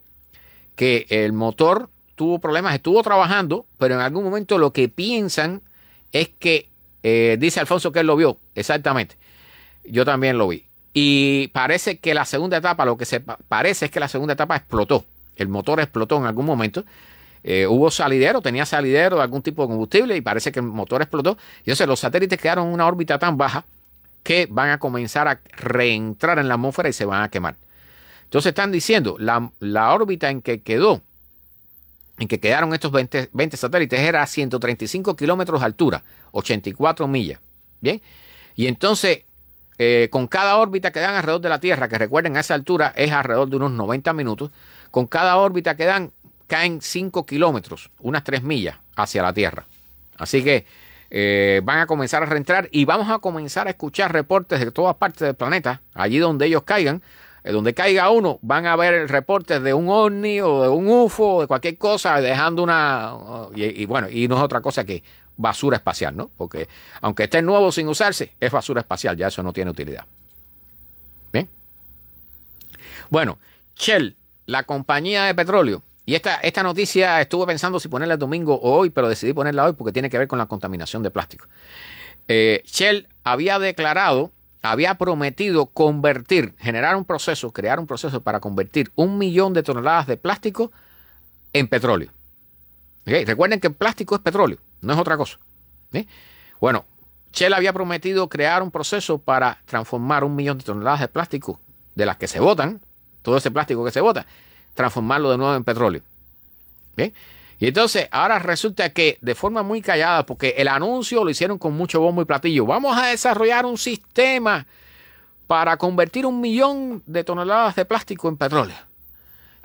que el motor tuvo problemas, estuvo trabajando, pero en algún momento lo que piensan es que, eh, dice Alfonso que él lo vio, exactamente, yo también lo vi. Y parece que la segunda etapa, lo que se parece es que la segunda etapa explotó, el motor explotó en algún momento. Eh, hubo salidero, tenía salidero de algún tipo de combustible y parece que el motor explotó. Entonces los satélites quedaron en una órbita tan baja que van a comenzar a reentrar en la atmósfera y se van a quemar. Entonces están diciendo, la órbita en que quedó en que quedaron estos 20, satélites era a 135 kilómetros de altura, 84 millas. Bien, y entonces eh, con cada órbita que dan alrededor de la Tierra, que recuerden a esa altura es alrededor de unos 90 minutos, con cada órbita que dan caen 5 kilómetros, unas 3 millas hacia la Tierra. Así que eh, van a comenzar a reentrar y vamos a comenzar a escuchar reportes de todas partes del planeta, allí donde ellos caigan, donde caiga uno, van a ver reportes de un ovni o de un UFO o de cualquier cosa, dejando una. Oh, y, bueno, y no es otra cosa que basura espacial, ¿no? Porque aunque esté nuevo sin usarse, es basura espacial, ya eso no tiene utilidad. Bien. Bueno, Shell, la compañía de petróleo. Y esta, esta noticia estuve pensando si ponerla el domingo o hoy, pero decidí ponerla hoy porque tiene que ver con la contaminación de plástico. Eh, Shell había declarado había prometido convertir, generar un proceso, crear un proceso para convertir un millón de toneladas de plástico en petróleo. Recuerden que el plástico es petróleo, no es otra cosa. Bueno, Shell había prometido crear un proceso para transformar un millón de toneladas de plástico de las que se botan, todo ese plástico que se bota, transformarlo de nuevo en petróleo. Y entonces ahora resulta que de forma muy callada, porque el anuncio lo hicieron con mucho bombo y platillo, vamos a desarrollar un sistema para convertir un millón de toneladas de plástico en petróleo.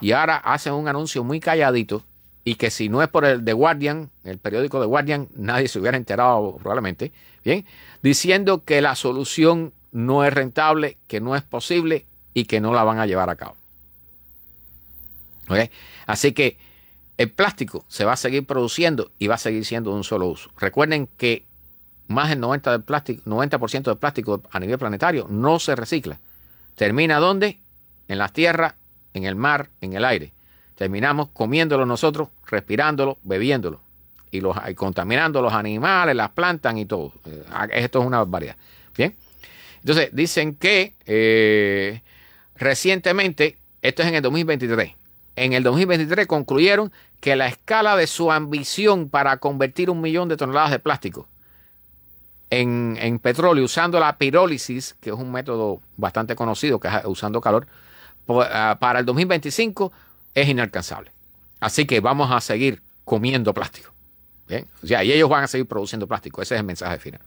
Y ahora hacen un anuncio muy calladito y que si no es por el The Guardian, el periódico The Guardian, nadie se hubiera enterado probablemente, ¿bien? Diciendo que la solución no es rentable, que no es posible y que no la van a llevar a cabo. Así que el plástico se va a seguir produciendo y va a seguir siendo de un solo uso. Recuerden que más del 90%, del plástico, 90 plástico a nivel planetario no se recicla. ¿Termina dónde? En las tierras, en el mar, en el aire. Terminamos comiéndolo nosotros, respirándolo, bebiéndolo y, contaminando los animales, las plantas y todo. Eh, esto es una barbaridad. Bien. Entonces, dicen que eh, recientemente, esto es en el 2023, en el 2023 concluyeron que la escala de su ambición para convertir un millón de toneladas de plástico en, petróleo usando la pirólisis, que es un método bastante conocido, que es usando calor, ah, para el 2025 es inalcanzable. Así que vamos a seguir comiendo plástico. ¿Bien? O sea, y ellos van a seguir produciendo plástico. Ese es el mensaje final.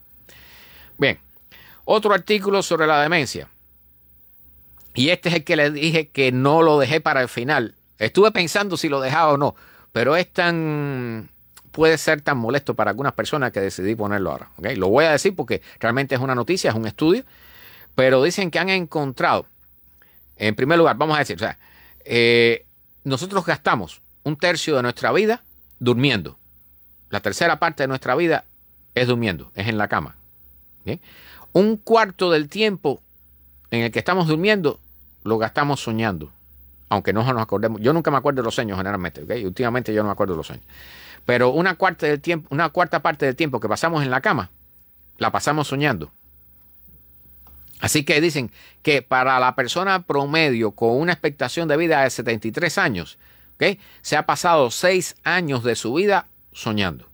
Bien, otro artículo sobre la demencia. Y este es el que les dije que no lo dejé para el final, Estuve pensando si lo dejaba o no, pero es tan puede ser tan molesto para algunas personas que decidí ponerlo ahora. ¿okay? Lo voy a decir porque realmente es una noticia, es un estudio, pero dicen que han encontrado, en primer lugar, vamos a decir, o sea, eh, nosotros gastamos un tercio de nuestra vida durmiendo. La tercera parte de nuestra vida es durmiendo, es en la cama. Un cuarto del tiempo en el que estamos durmiendo lo gastamos soñando aunque no nos acordemos. Yo nunca me acuerdo de los años generalmente, ¿ok? Últimamente yo no me acuerdo de los años. Pero una cuarta, del tiempo, una cuarta parte del tiempo que pasamos en la cama, la pasamos soñando. Así que dicen que para la persona promedio con una expectación de vida de 73 años, ¿ok? se ha pasado 6 años de su vida soñando.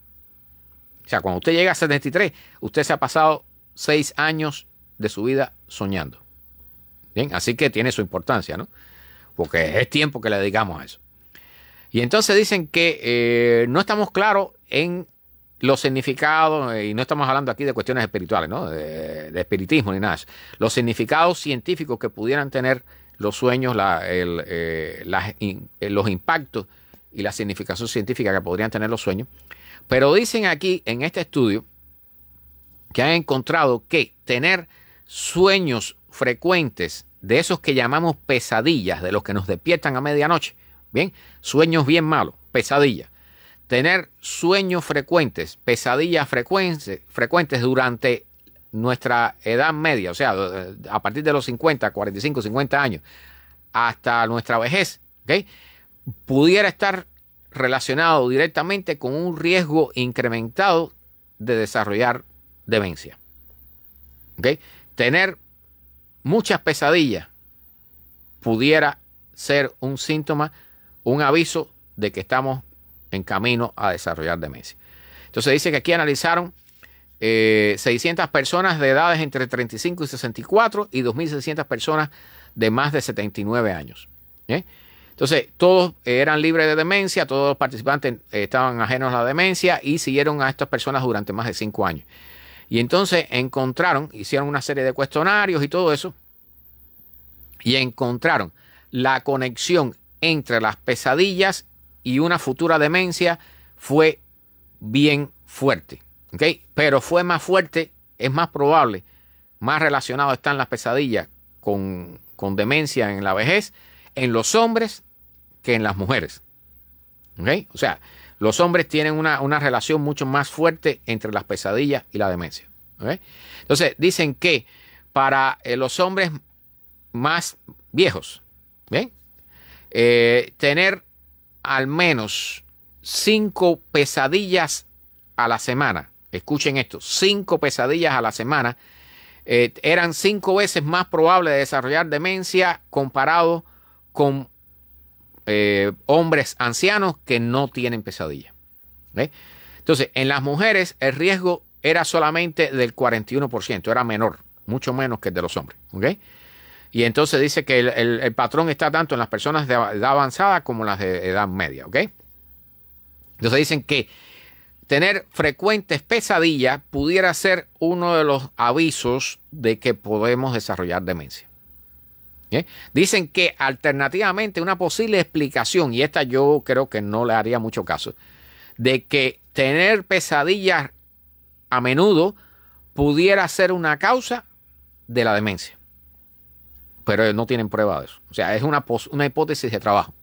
O sea, cuando usted llega a 73, usted se ha pasado 6 años de su vida soñando. Bien, así que tiene su importancia, ¿no? porque es tiempo que le dedicamos a eso. Y entonces dicen que eh, no estamos claros en los significados, eh, y no estamos hablando aquí de cuestiones espirituales, ¿no? de, espiritismo ni nada, los significados científicos que pudieran tener los sueños, eh, los impactos y la significación científica que podrían tener los sueños. Pero dicen aquí en este estudio que han encontrado que tener sueños frecuentes de esos que llamamos pesadillas, de los que nos despiertan a medianoche. Bien, sueños bien malos, pesadillas. Tener sueños frecuentes, pesadillas frecuentes, frecuentes durante nuestra edad media, o sea, a partir de los 50, 45, 50 años, hasta nuestra vejez, ¿ok? pudiera estar relacionado directamente con un riesgo incrementado de desarrollar demencia. ¿Ok? Tener muchas pesadillas pudiera ser un síntoma, un aviso de que estamos en camino a desarrollar demencia. Entonces dice que aquí analizaron 600 eh, personas de edades entre 35 y 64 y 2.600 personas de más de 79 años. ¿eh? Entonces, todos eran libres de demencia, todos los participantes eh, estaban ajenos a la demencia y siguieron a estas personas durante más de 5 años. Y entonces encontraron, hicieron una serie de cuestionarios y todo eso, y encontraron la conexión entre las pesadillas y una futura demencia fue bien fuerte. ¿ok? Pero fue más fuerte, es más probable, más relacionado están las pesadillas con, con demencia en la vejez en los hombres que en las mujeres. O sea, los hombres tienen una, relación mucho más fuerte entre las pesadillas y la demencia. Entonces, dicen que para eh, los hombres más viejos, eh, tener al menos cinco pesadillas a la semana, escuchen esto, cinco pesadillas a la semana, eh, eran cinco veces más probable de desarrollar demencia comparado con eh, hombres ancianos que no tienen pesadilla. Entonces, en las mujeres el riesgo era solamente del 41%, era menor, mucho menos que el de los hombres. ¿okay? Y entonces dice que el, patrón está tanto en las personas de edad avanzada como en las de edad media. ¿okay? Entonces dicen que tener frecuentes pesadillas pudiera ser uno de los avisos de que podemos desarrollar demencia. Dicen que alternativamente una posible explicación, y esta yo creo que no le haría mucho caso, de que tener pesadillas a menudo pudiera ser una causa de la demencia. Pero no tienen prueba de eso. O sea, es una, una hipótesis de trabajo.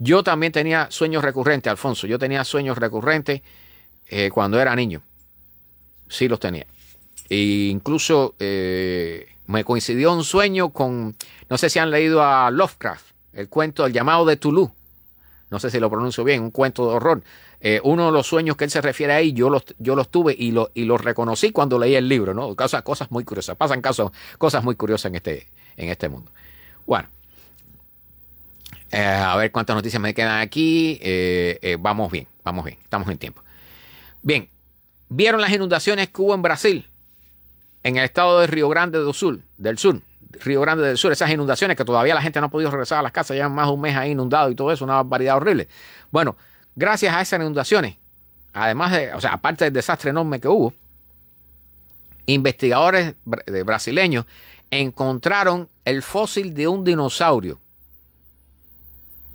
Yo también tenía sueños recurrentes, Alfonso. Yo tenía sueños recurrentes eh, cuando era niño. Sí los tenía. E incluso eh, me coincidió un sueño con, no sé si han leído a Lovecraft, el cuento El llamado de Tulu. No sé si lo pronuncio bien, un cuento de horror. Eh, uno de los sueños que él se refiere ahí, yo los, yo los tuve y, lo, y los reconocí cuando leí el libro, ¿no? Cosas, cosas muy curiosas, pasan casos, cosas muy curiosas en este, en este mundo. Bueno, eh, a ver cuántas noticias me quedan aquí. Eh, vamos bien, vamos bien, estamos en tiempo. Bien, ¿vieron las inundaciones que hubo en Brasil? en el estado de Río Grande del Sur, del Sur, Río Grande del Sur, esas inundaciones que todavía la gente no ha podido regresar a las casas, ya más de un mes ahí inundado y todo eso, una barbaridad horrible. Bueno, gracias a esas inundaciones, además de, o sea, aparte del desastre enorme que hubo, investigadores brasileños encontraron el fósil de un dinosaurio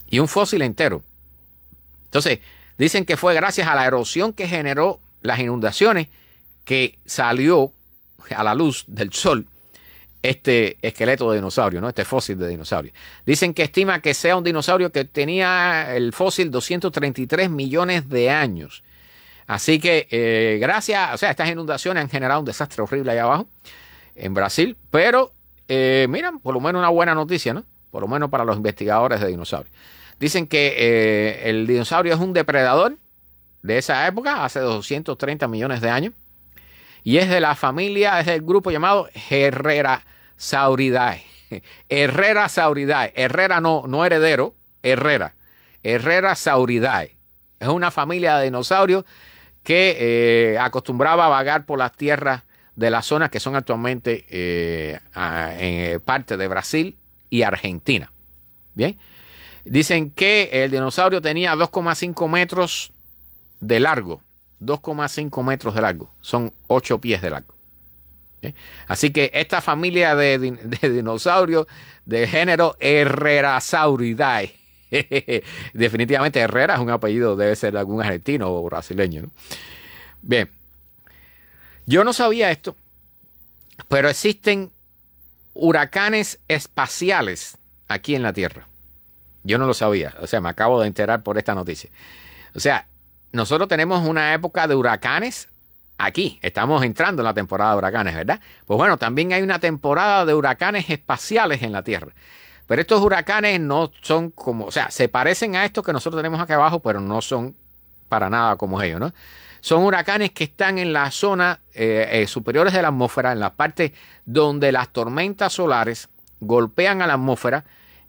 y un fósil entero. Entonces, dicen que fue gracias a la erosión que generó las inundaciones que salió a la luz del sol este esqueleto de dinosaurio, ¿no? este fósil de dinosaurio. Dicen que estima que sea un dinosaurio que tenía el fósil 233 millones de años. Así que eh, gracias, o sea, estas inundaciones han generado un desastre horrible ahí abajo en Brasil, pero eh, miran por lo menos una buena noticia, ¿no? Por lo menos para los investigadores de dinosaurios. Dicen que eh, el dinosaurio es un depredador de esa época, hace 230 millones de años y es de la familia, es del grupo llamado Herrera Sauridae. Herrera Sauridae, Herrera no, no heredero, Herrera, Herrera Sauridae. Es una familia de dinosaurios que eh, acostumbraba a vagar por las tierras de las zonas que son actualmente eh, en eh, parte de Brasil y Argentina. Bien, dicen que el dinosaurio tenía 2,5 metros de largo 2,5 metros de largo. Son 8 pies de largo. ¿Eh? Así que esta familia de, dinosaurios de género Herrerasauridae. Definitivamente Herrera es un apellido, debe ser de algún argentino o brasileño. Bien, yo no sabía esto, pero existen huracanes espaciales aquí en la Tierra. Yo no lo sabía, o sea, me acabo de enterar por esta noticia. O sea, nosotros tenemos una época de huracanes aquí. Estamos entrando en la temporada de huracanes, ¿verdad? Pues bueno, también hay una temporada de huracanes espaciales en la Tierra. Pero estos huracanes no son como, o sea, se parecen a estos que nosotros tenemos acá abajo, pero no son para nada como ellos, ¿no? Son huracanes que están en las zonas eh, eh, superiores de la atmósfera, en la parte donde las tormentas solares golpean a la atmósfera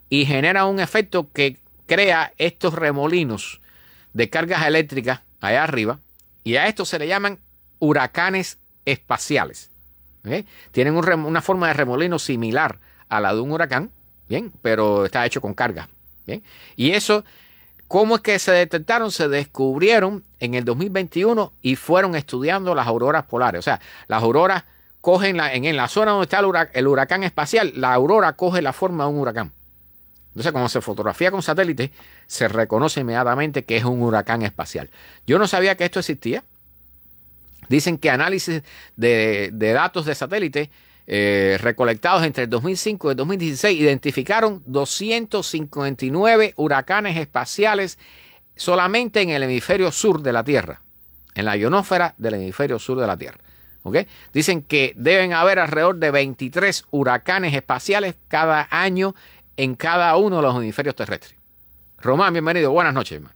y generan un efecto que crea estos remolinos de cargas eléctricas allá arriba, y a esto se le llaman huracanes espaciales. Tienen una forma de remolino similar a la de un huracán, ¿bien? pero está hecho con carga. Y eso, ¿cómo es que se detectaron? Se descubrieron en el 2021 y fueron estudiando las auroras polares. O sea, las auroras cogen la, en, la zona donde está el huracán espacial, la aurora coge la forma de un huracán. Entonces, cuando se fotografía con satélite, se reconoce inmediatamente que es un huracán espacial. Yo no sabía que esto existía. Dicen que análisis de, datos de satélite eh, recolectados entre el 2005 y el 2016 identificaron 259 huracanes espaciales solamente en el hemisferio sur de la Tierra, en la ionósfera del hemisferio sur de la Tierra. Dicen que deben haber alrededor de 23 huracanes espaciales cada año en cada uno de los hemisferios terrestres. Román, bienvenido, buenas noches, hermano.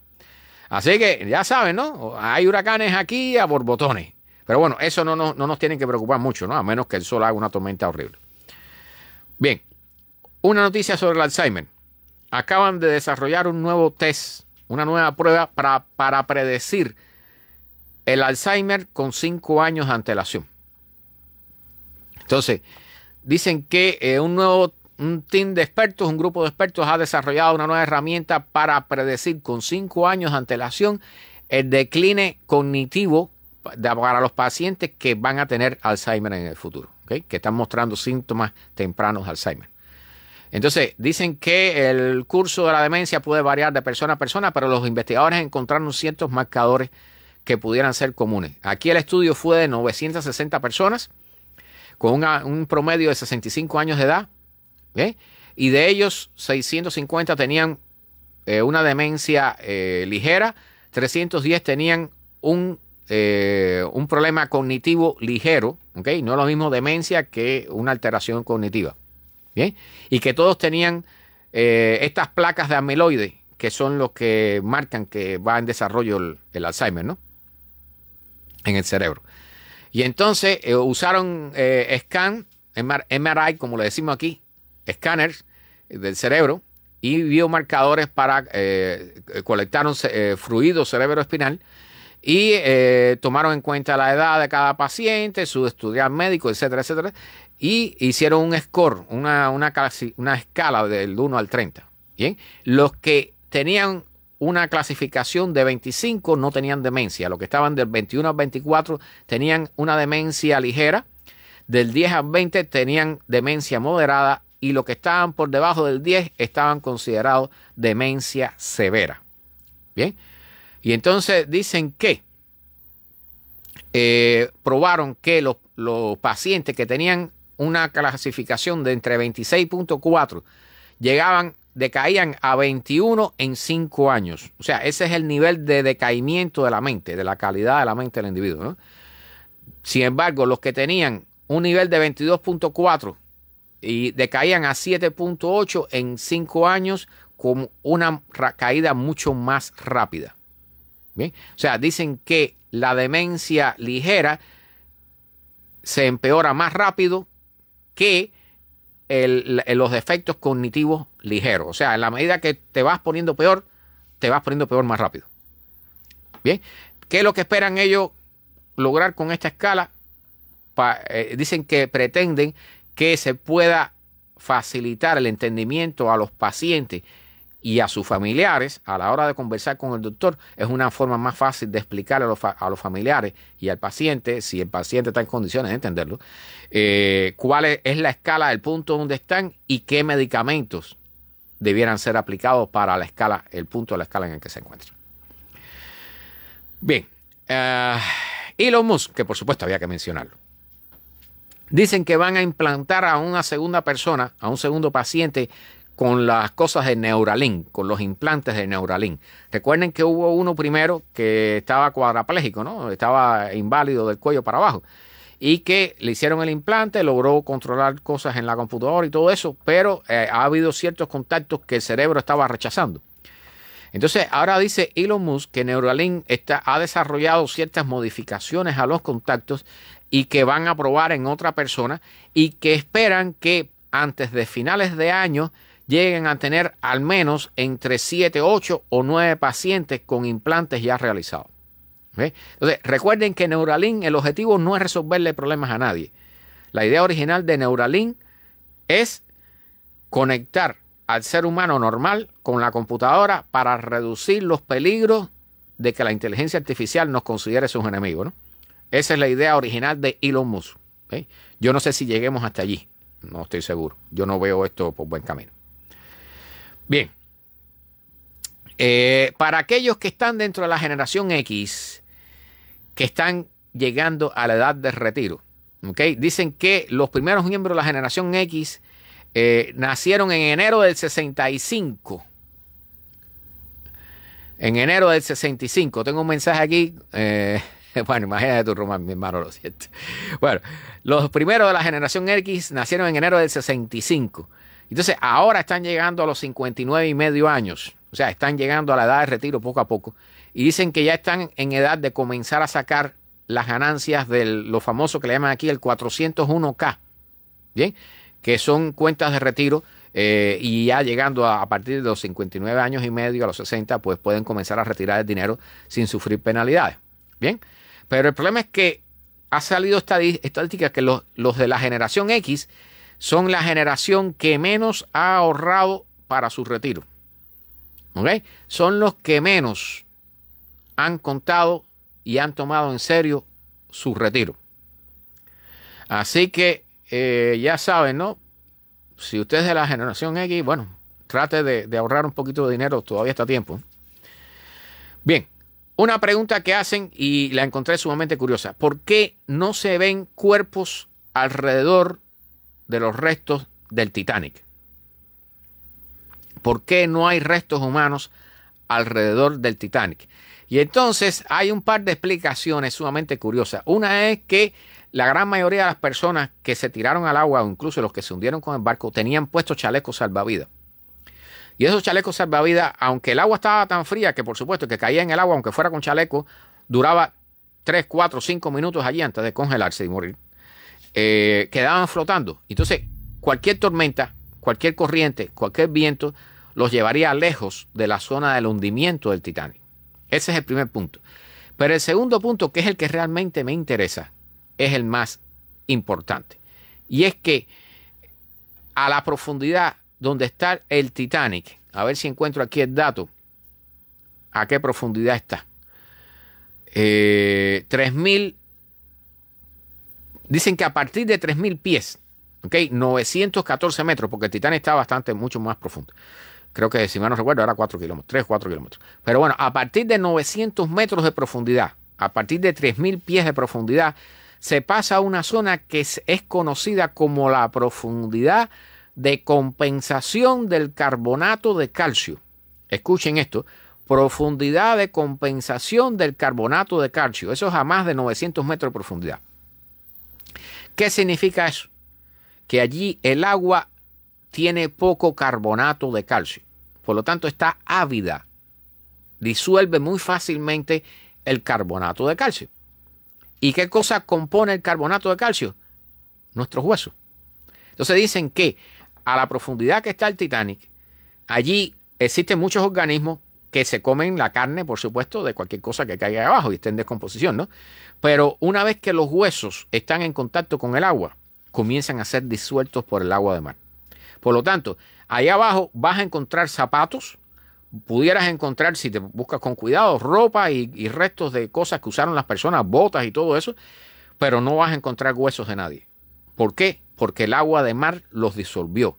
Así que ya saben, ¿no? Hay huracanes aquí a borbotones. Pero bueno, eso no, nos tiene que preocupar mucho, ¿no? A menos que el sol haga una tormenta horrible. Bien, una noticia sobre el Alzheimer. Acaban de desarrollar un nuevo test, una nueva prueba para, predecir el Alzheimer con cinco años de antelación. Entonces, dicen que eh, un nuevo un team de expertos, un grupo de expertos ha desarrollado una nueva herramienta para predecir con cinco años de antelación el decline cognitivo para los pacientes que van a tener Alzheimer en el futuro, que están mostrando síntomas tempranos de Alzheimer. Entonces, dicen que el curso de la demencia puede variar de persona a persona, pero los investigadores encontraron ciertos marcadores que pudieran ser comunes. Aquí el estudio fue de 960 personas con un promedio de 65 años de edad, y de ellos, 650 tenían eh, una demencia eh, ligera, 310 tenían eh, un, problema cognitivo ligero, No lo mismo demencia que una alteración cognitiva, Y que todos tenían estas placas de ameloides que son los que marcan que va en desarrollo el, Alzheimer, ¿no? En el cerebro. Y entonces usaron scan, MRI, como le decimos aquí, escáneres del cerebro y biomarcadores para eh, colectaron eh, fluido cerebroespinal y eh, tomaron en cuenta la edad de cada paciente, su estudiar médico, etcétera, etcétera, y hicieron un score, una, una, una escala del 1 al 30. ¿bien? Los que tenían una clasificación de 25 no tenían demencia, los que estaban del 21 al 24 tenían una demencia ligera, del 10 al 20 tenían demencia moderada y los que estaban por debajo del 10 estaban considerados demencia severa. Bien, y entonces dicen que eh, probaron que los, pacientes que tenían una clasificación de entre 26.4 llegaban, decaían a 21 en 5 años. O sea, ese es el nivel de decaimiento de la mente, de la calidad de la mente del individuo. Sin embargo, los que tenían un nivel de 22.4 y decaían a 7.8 en 5 años con una caída mucho más rápida. ¿Bien? O sea, dicen que la demencia ligera se empeora más rápido que los defectos cognitivos ligeros. O sea, en la medida que te vas poniendo peor, te vas poniendo peor más rápido. Bien, ¿qué es lo que esperan ellos lograr con esta escala? Eh, dicen que pretenden que se pueda facilitar el entendimiento a los pacientes y a sus familiares a la hora de conversar con el doctor es una forma más fácil de explicar a los, familiares y al paciente, si el paciente está en condiciones de entenderlo, eh, cuál es, la escala del punto donde están y qué medicamentos debieran ser aplicados para la escala, el punto de la escala en el que se encuentran. Bien, y eh, los Musk, que por supuesto había que mencionarlo. Dicen que van a implantar a una segunda persona, a un segundo paciente con las cosas de Neuralink, con los implantes de Neuralink. Recuerden que hubo uno primero que estaba cuadraplégico, ¿no? Estaba inválido del cuello para abajo. Y que le hicieron el implante, logró controlar cosas en la computadora y todo eso, pero eh, ha habido ciertos contactos que el cerebro estaba rechazando. Entonces, ahora dice Elon Musk que Neuralink está, ha desarrollado ciertas modificaciones a los contactos y que van a probar en otra persona y que esperan que antes de finales de año lleguen a tener al menos entre 7, 8 o 9 pacientes con implantes ya realizados. Entonces, recuerden que Neuralink, el objetivo no es resolverle problemas a nadie. La idea original de Neuralink es conectar al ser humano normal con la computadora para reducir los peligros de que la inteligencia artificial nos considere sus enemigos. ¿no? Esa es la idea original de Elon Musk. Yo no sé si lleguemos hasta allí. No estoy seguro. Yo no veo esto por buen camino. Bien. Eh, para aquellos que están dentro de la generación X, que están llegando a la edad de retiro, dicen que los primeros miembros de la generación X eh, nacieron en enero del 65. En enero del 65. Tengo un mensaje aquí. Eh, bueno, imagínate tu Román, mi hermano, lo siento. Bueno, los primeros de la generación X nacieron en enero del 65. Entonces, ahora están llegando a los 59 y medio años. O sea, están llegando a la edad de retiro poco a poco. Y dicen que ya están en edad de comenzar a sacar las ganancias de lo famoso que le llaman aquí el 401K. Bien, que son cuentas de retiro. Eh, y ya llegando a, partir de los 59 años y medio, a los 60, pues pueden comenzar a retirar el dinero sin sufrir penalidades. Bien, pero el problema es que ha salido esta estadística que los, de la generación X son la generación que menos ha ahorrado para su retiro. ¿Ok? Son los que menos han contado y han tomado en serio su retiro. Así que eh, ya saben, ¿no? Si usted es de la generación X, bueno, trate de, de ahorrar un poquito de dinero, todavía está a tiempo. Bien, una pregunta que hacen y la encontré sumamente curiosa. ¿Por qué no se ven cuerpos alrededor de los restos del Titanic? ¿Por qué no hay restos humanos alrededor del Titanic? Y entonces hay un par de explicaciones sumamente curiosas. Una es que la gran mayoría de las personas que se tiraron al agua o incluso los que se hundieron con el barco tenían puestos chalecos salvavidas. Y esos chalecos salvavidas, aunque el agua estaba tan fría que por supuesto que caía en el agua, aunque fuera con chaleco, duraba 3, 4, 5 minutos allí antes de congelarse y morir. Eh, quedaban flotando. Entonces, cualquier tormenta, cualquier corriente, cualquier viento los llevaría lejos de la zona del hundimiento del Titanic. Ese es el primer punto. Pero el segundo punto, que es el que realmente me interesa, es el más importante. Y es que a la profundidad donde está el Titanic. A ver si encuentro aquí el dato. ¿A qué profundidad está? 3.000. Eh, dicen que a partir de 3.000 pies. ¿Ok? 914 metros, porque el Titanic está bastante, mucho más profundo. Creo que, si mal no recuerdo, era 4 kilómetros, 3 4 kilómetros. Pero bueno, a partir de 900 metros de profundidad, a partir de 3.000 pies de profundidad, se pasa a una zona que es, es conocida como la profundidad de compensación del carbonato de calcio. Escuchen esto, profundidad de compensación del carbonato de calcio. Eso es a más de 900 metros de profundidad. ¿Qué significa eso? Que allí el agua tiene poco carbonato de calcio. Por lo tanto, está ávida. Disuelve muy fácilmente el carbonato de calcio. ¿Y qué cosa compone el carbonato de calcio? Nuestros huesos. Entonces dicen que a la profundidad que está el Titanic, allí existen muchos organismos que se comen la carne, por supuesto, de cualquier cosa que caiga abajo y esté en descomposición, ¿no? Pero una vez que los huesos están en contacto con el agua, comienzan a ser disueltos por el agua de mar. Por lo tanto, ahí abajo vas a encontrar zapatos, pudieras encontrar, si te buscas con cuidado, ropa y, y, restos de cosas que usaron las personas, botas y todo eso, pero no vas a encontrar huesos de nadie. ¿Por qué? porque el agua de mar los disolvió.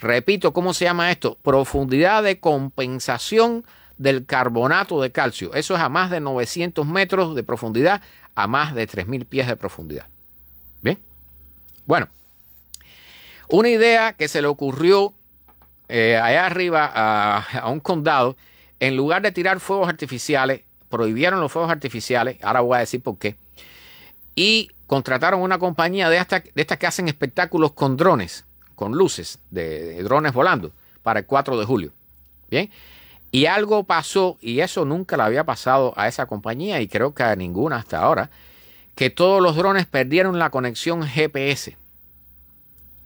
Repito, ¿cómo se llama esto? Profundidad de compensación del carbonato de calcio. Eso es a más de 900 metros de profundidad, a más de 3.000 pies de profundidad. Bien. Bueno, una idea que se le ocurrió eh, allá arriba a, a un condado, en lugar de tirar fuegos artificiales, prohibieron los fuegos artificiales, ahora voy a decir por qué, y contrataron una compañía de, hasta, de estas que hacen espectáculos con drones, con luces de, drones volando, para el 4 de julio. Bien. Y algo pasó, y eso nunca le había pasado a esa compañía, y creo que a ninguna hasta ahora, que todos los drones perdieron la conexión GPS.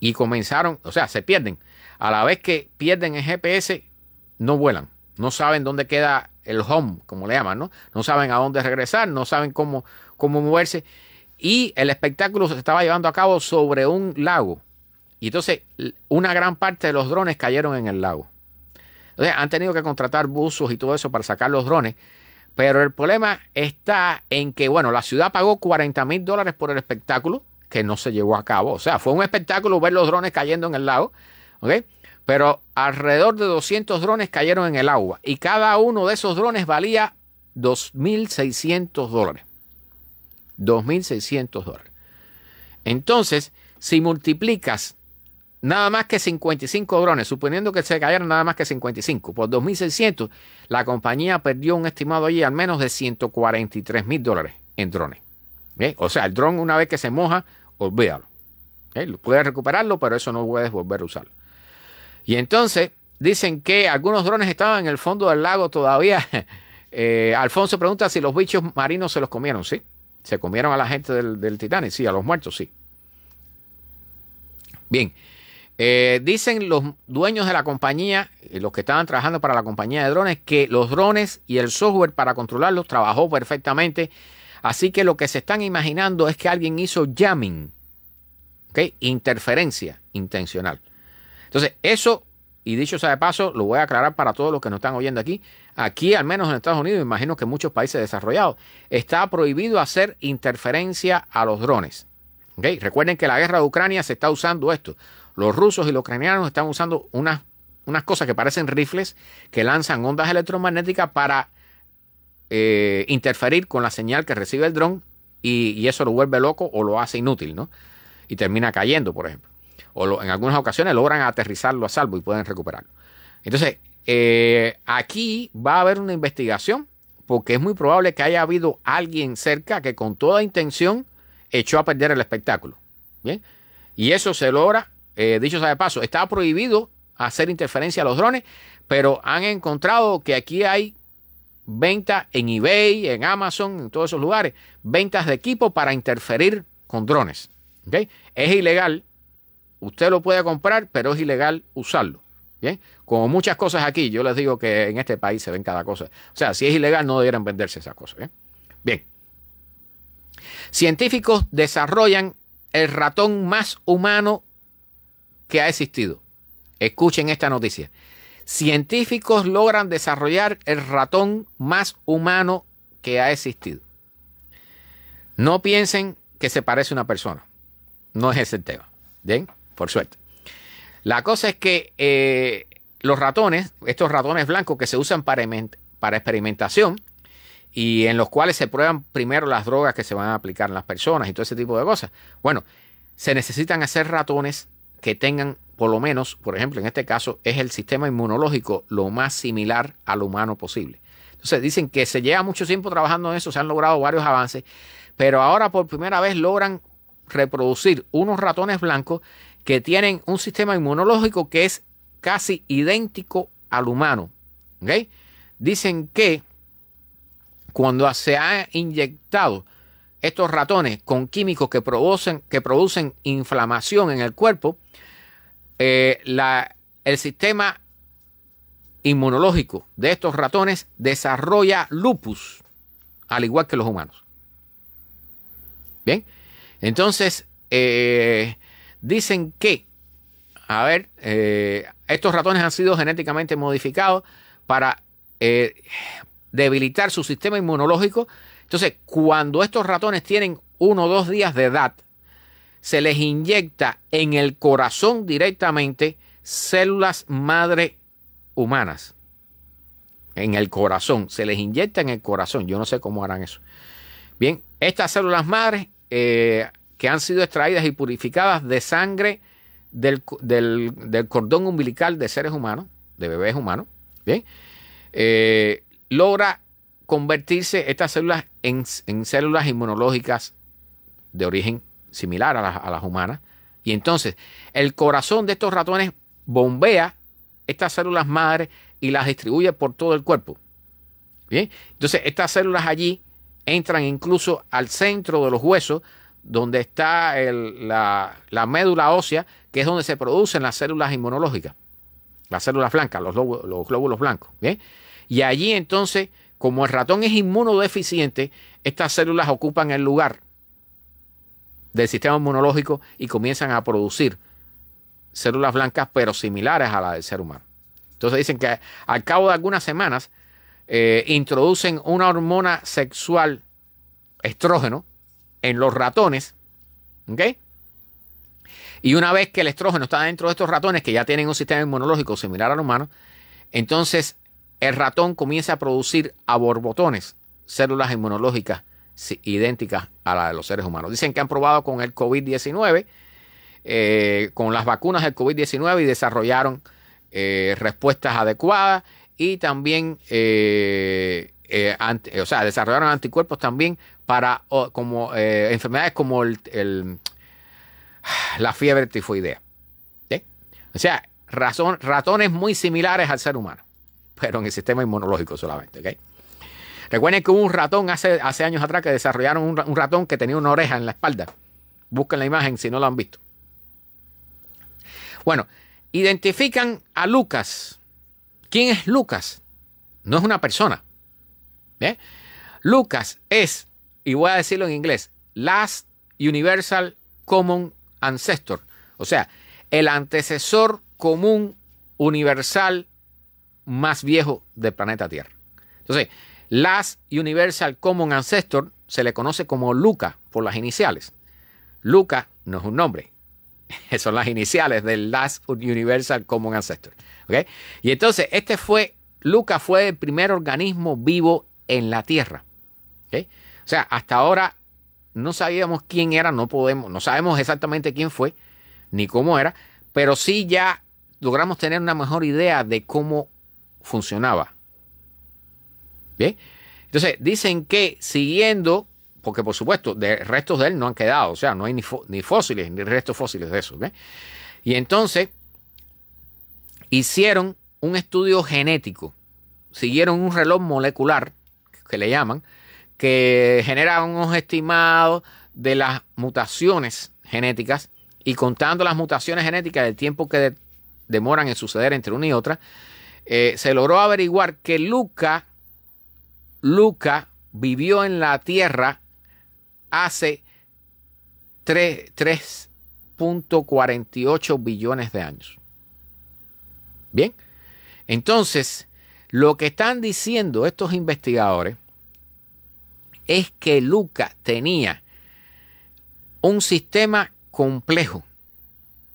Y comenzaron, o sea, se pierden. A la vez que pierden el GPS, no vuelan. No saben dónde queda el home, como le llaman, ¿no? No saben a dónde regresar, no saben cómo, cómo moverse. Y el espectáculo se estaba llevando a cabo sobre un lago. Y entonces una gran parte de los drones cayeron en el lago. Entonces han tenido que contratar buzos y todo eso para sacar los drones. Pero el problema está en que, bueno, la ciudad pagó 40 mil dólares por el espectáculo, que no se llevó a cabo. O sea, fue un espectáculo ver los drones cayendo en el lago. Pero alrededor de 200 drones cayeron en el agua. Y cada uno de esos drones valía 2.600 dólares. 2.600 dólares. Entonces, si multiplicas nada más que 55 drones, suponiendo que se cayeron nada más que 55, por 2.600, la compañía perdió un estimado allí al menos de 143.000 mil dólares en drones. ¿Eh? O sea, el dron una vez que se moja, olvídalo. ¿Eh? Puedes recuperarlo, pero eso no puedes volver a usarlo. Y entonces dicen que algunos drones estaban en el fondo del lago todavía. Eh, Alfonso pregunta si los bichos marinos se los comieron, ¿sí? ¿Se comieron a la gente del, del Titanic? Sí, a los muertos, sí. Bien. Eh, dicen los dueños de la compañía, eh, los que estaban trabajando para la compañía de drones, que los drones y el software para controlarlos trabajó perfectamente. Así que lo que se están imaginando es que alguien hizo jamming, ¿okay? interferencia intencional. Entonces, eso y dicho sea de paso, lo voy a aclarar para todos los que nos están oyendo aquí. Aquí, al menos en Estados Unidos, imagino que en muchos países desarrollados, está prohibido hacer interferencia a los drones. ¿Okay? Recuerden que la guerra de Ucrania se está usando esto. Los rusos y los ucranianos están usando unas, unas cosas que parecen rifles que lanzan ondas electromagnéticas para eh, interferir con la señal que recibe el dron y, y eso lo vuelve loco o lo hace inútil, ¿no? Y termina cayendo, por ejemplo o en algunas ocasiones logran aterrizarlo a salvo y pueden recuperarlo. Entonces, eh, aquí va a haber una investigación porque es muy probable que haya habido alguien cerca que con toda intención echó a perder el espectáculo. ¿bien? Y eso se logra, eh, dicho sea de paso, está prohibido hacer interferencia a los drones, pero han encontrado que aquí hay ventas en eBay, en Amazon, en todos esos lugares, ventas de equipo para interferir con drones. ¿okay? Es ilegal, Usted lo puede comprar, pero es ilegal usarlo. ¿Bien? Como muchas cosas aquí, yo les digo que en este país se ven cada cosa. O sea, si es ilegal, no debieran venderse esas cosas. ¿bien? Bien. Científicos desarrollan el ratón más humano que ha existido. Escuchen esta noticia. Científicos logran desarrollar el ratón más humano que ha existido. No piensen que se parece a una persona. No es ese el tema. ¿Bien? por suerte. La cosa es que eh, los ratones, estos ratones blancos que se usan para, para experimentación y en los cuales se prueban primero las drogas que se van a aplicar en las personas y todo ese tipo de cosas. Bueno, se necesitan hacer ratones que tengan, por lo menos, por ejemplo, en este caso, es el sistema inmunológico lo más similar al humano posible. Entonces dicen que se lleva mucho tiempo trabajando en eso, se han logrado varios avances, pero ahora por primera vez logran reproducir unos ratones blancos que tienen un sistema inmunológico que es casi idéntico al humano. Dicen que cuando se ha inyectado estos ratones con químicos que producen, que producen inflamación en el cuerpo, eh, la, el sistema inmunológico de estos ratones desarrolla lupus, al igual que los humanos. Bien, entonces eh, Dicen que, a ver, eh, estos ratones han sido genéticamente modificados para eh, debilitar su sistema inmunológico. Entonces, cuando estos ratones tienen uno o dos días de edad, se les inyecta en el corazón directamente células madre humanas. En el corazón, se les inyecta en el corazón. Yo no sé cómo harán eso. Bien, estas células madres eh, que han sido extraídas y purificadas de sangre del, cordón umbilical de seres humanos, de bebés humanos, ¿bien? Eh, logra convertirse estas células en, células inmunológicas de origen similar a, a las humanas. Y entonces el corazón de estos ratones bombea estas células madres y las distribuye por todo el cuerpo. Bien, entonces estas células allí entran incluso al centro de los huesos donde está la, médula ósea, que es donde se producen las células inmunológicas, las células blancas, los, glóbulos blancos. Y allí entonces, como el ratón es inmunodeficiente, estas células ocupan el lugar del sistema inmunológico y comienzan a producir células blancas, pero similares a las del ser humano. Entonces dicen que al cabo de algunas semanas eh, introducen una hormona sexual, estrógeno, en los ratones. ¿Ok? Y una vez que el estrógeno está dentro de estos ratones, que ya tienen un sistema inmunológico similar al humano, entonces el ratón comienza a producir a borbotones células inmunológicas idénticas a las de los seres humanos. Dicen que han probado con el COVID-19, eh, con las vacunas del COVID-19 y desarrollaron eh, respuestas adecuadas y también eh, eh, eh, o sea, desarrollaron anticuerpos también para como eh, enfermedades como el, la fiebre tifoidea. O sea, ratones muy similares al ser humano, pero en el sistema inmunológico solamente. ¿okay? Recuerden que hubo un ratón hace, hace años atrás que desarrollaron un, ratón que tenía una oreja en la espalda. Busquen la imagen si no la han visto. Bueno, identifican a Lucas. ¿Quién es Lucas? No es una persona. Lucas es, y voy a decirlo en inglés, Last Universal Common Ancestor. O sea, el antecesor común universal más viejo del planeta Tierra. Entonces, Last Universal Common Ancestor se le conoce como Luca por las iniciales. Luca no es un nombre, son las iniciales del Last Universal Common Ancestor. Y entonces, este fue, Luca fue el primer organismo vivo en la tierra. O sea, hasta ahora no sabíamos quién era, no podemos, no sabemos exactamente quién fue, ni cómo era, pero sí ya logramos tener una mejor idea de cómo funcionaba. Bien. Entonces, dicen que siguiendo, porque por supuesto, de restos de él no han quedado, o sea, no hay ni, fósiles, ni restos fósiles de eso. Y entonces, hicieron un estudio genético, siguieron un reloj molecular que le llaman, que genera unos estimados de las mutaciones genéticas y contando las mutaciones genéticas del tiempo que demoran en suceder entre una y otra, eh, se logró averiguar que Luca, Luca vivió en la Tierra hace 3.48 billones de años. Bien, entonces lo que están diciendo estos investigadores es que Luca tenía un sistema complejo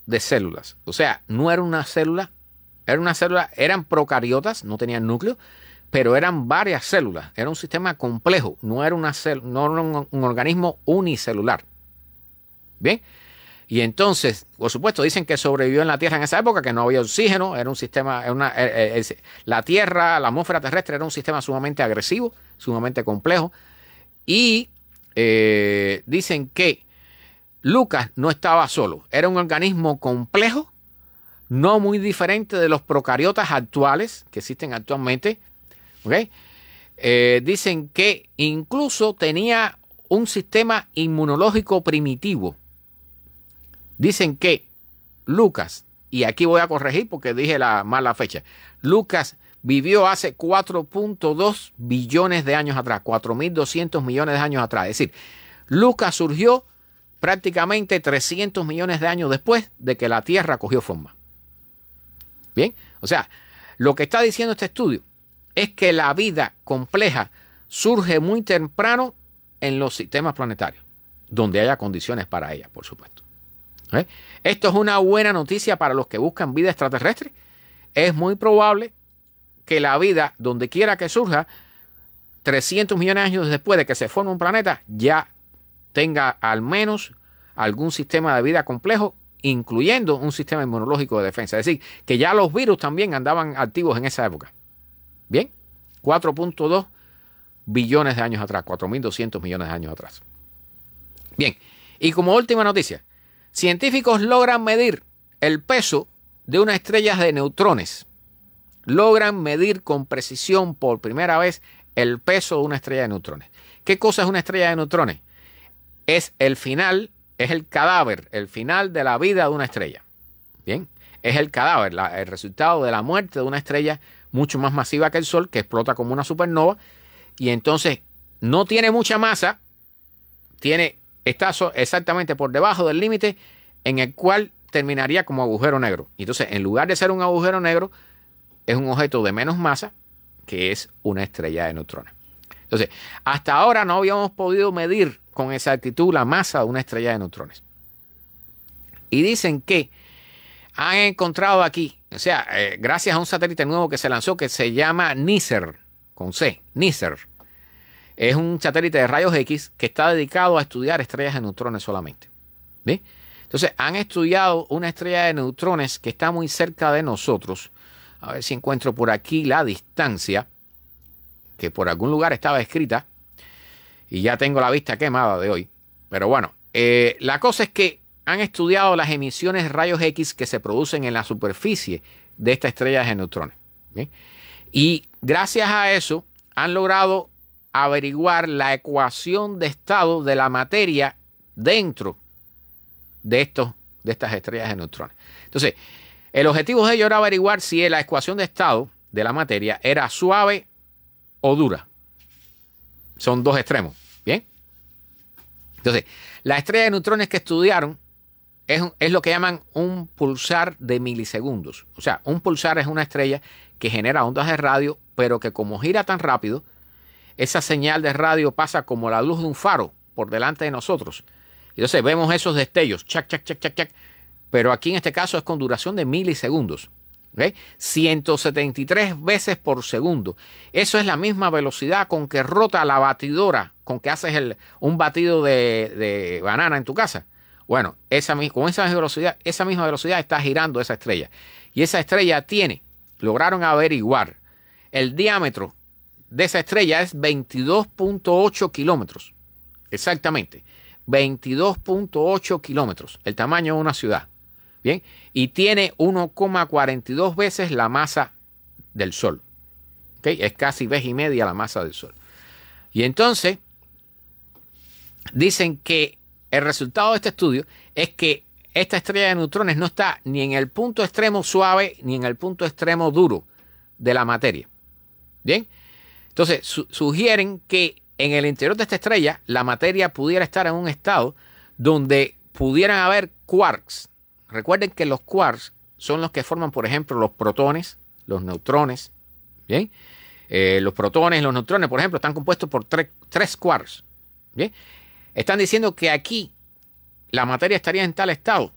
de células. O sea, no era una célula, era una célula, eran procariotas, no tenían núcleo, pero eran varias células. Era un sistema complejo, no era, un, un organismo unicelular. Bien, y entonces, por supuesto, dicen que sobrevivió en la Tierra en esa época, que no había oxígeno, era un sistema, eh, eh, la Tierra, la atmósfera terrestre era un sistema sumamente agresivo, sumamente complejo. Y eh, dicen que Lucas no estaba solo, era un organismo complejo, no muy diferente de los procariotas actuales que existen actualmente. ¿okay? dicen que incluso tenía un sistema inmunológico primitivo, Dicen que Lucas, y aquí voy a corregir porque dije la mala fecha, Lucas vivió hace 4.2 billones de años atrás, 4.200 millones de años atrás. Es decir, Lucas surgió prácticamente 300 millones de años después de que la Tierra cogió forma. Bien, o sea, lo que está diciendo este estudio es que la vida compleja surge muy temprano en los sistemas planetarios, donde haya condiciones para ella, por supuesto. ¿Eh? Esto es una buena noticia para los que buscan vida extraterrestre. Es muy probable que la vida, donde quiera que surja, 300 millones de años después de que se forme un planeta, ya tenga al menos algún sistema de vida complejo, incluyendo un sistema inmunológico de defensa. Es decir, que ya los virus también andaban activos en esa época. Bien, 4.2 billones de años atrás, 4.200 millones de años atrás. Bien, y como última noticia, Científicos logran medir el peso de una estrella de neutrones. Logran medir con precisión por primera vez el peso de una estrella de neutrones. ¿Qué cosa es una estrella de neutrones? Es el final, es el cadáver, el final de la vida de una estrella. Bien, es el cadáver, el resultado de la muerte de una estrella mucho más masiva que el Sol, que explota como una supernova. Y entonces no tiene mucha masa, tiene está exactamente por debajo del límite en el cual terminaría como agujero negro. Entonces, en lugar de ser un agujero negro, es un objeto de menos masa, que es una estrella de neutrones. Entonces, hasta ahora no habíamos podido medir con exactitud la masa de una estrella de neutrones. Y dicen que han encontrado aquí, o sea, eh, gracias a un satélite nuevo que se lanzó que se llama NISER, con C, NISER, es un satélite de rayos X que está dedicado a estudiar estrellas de neutrones solamente. Entonces, han estudiado una estrella de neutrones que está muy cerca de nosotros. A ver si encuentro por aquí la distancia que por algún lugar estaba escrita y ya tengo la vista quemada de hoy. Pero bueno, eh, la cosa es que han estudiado las emisiones rayos X que se producen en la superficie de esta estrella de neutrones. Y gracias a eso han logrado averiguar la ecuación de estado de la materia dentro de, estos, de estas estrellas de neutrones. Entonces, el objetivo de ello era averiguar si la ecuación de estado de la materia era suave o dura. Son dos extremos, ¿bien? Entonces, la estrella de neutrones que estudiaron es, es, lo que llaman un pulsar de milisegundos. O sea, un pulsar es una estrella que genera ondas de radio, pero que como gira tan rápido, esa señal de radio pasa como la luz de un faro por delante de nosotros. Entonces vemos esos destellos, chac, chac, chac, chac, chac. Pero aquí en este caso es con duración de milisegundos. ¿okay? 173 veces por segundo. Eso es la misma velocidad con que rota la batidora, con que haces el, un batido de, de, banana en tu casa. Bueno, esa, con esa velocidad, esa misma velocidad está girando esa estrella. Y esa estrella tiene, lograron averiguar el diámetro de esa estrella es 22.8 kilómetros. Exactamente. 22.8 kilómetros, el tamaño de una ciudad. Bien, y tiene 1,42 veces la masa del Sol. ¿ok? Es casi vez y media la masa del Sol. Y entonces, dicen que el resultado de este estudio es que esta estrella de neutrones no está ni en el punto extremo suave ni en el punto extremo duro de la materia. Bien, entonces, sugieren que en el interior de esta estrella la materia pudiera estar en un estado donde pudieran haber quarks. Recuerden que los quarks son los que forman, por ejemplo, los protones, los neutrones. ¿bien? Eh, los protones los neutrones, por ejemplo, están compuestos por tres quarks. Están diciendo que aquí la materia estaría en tal estado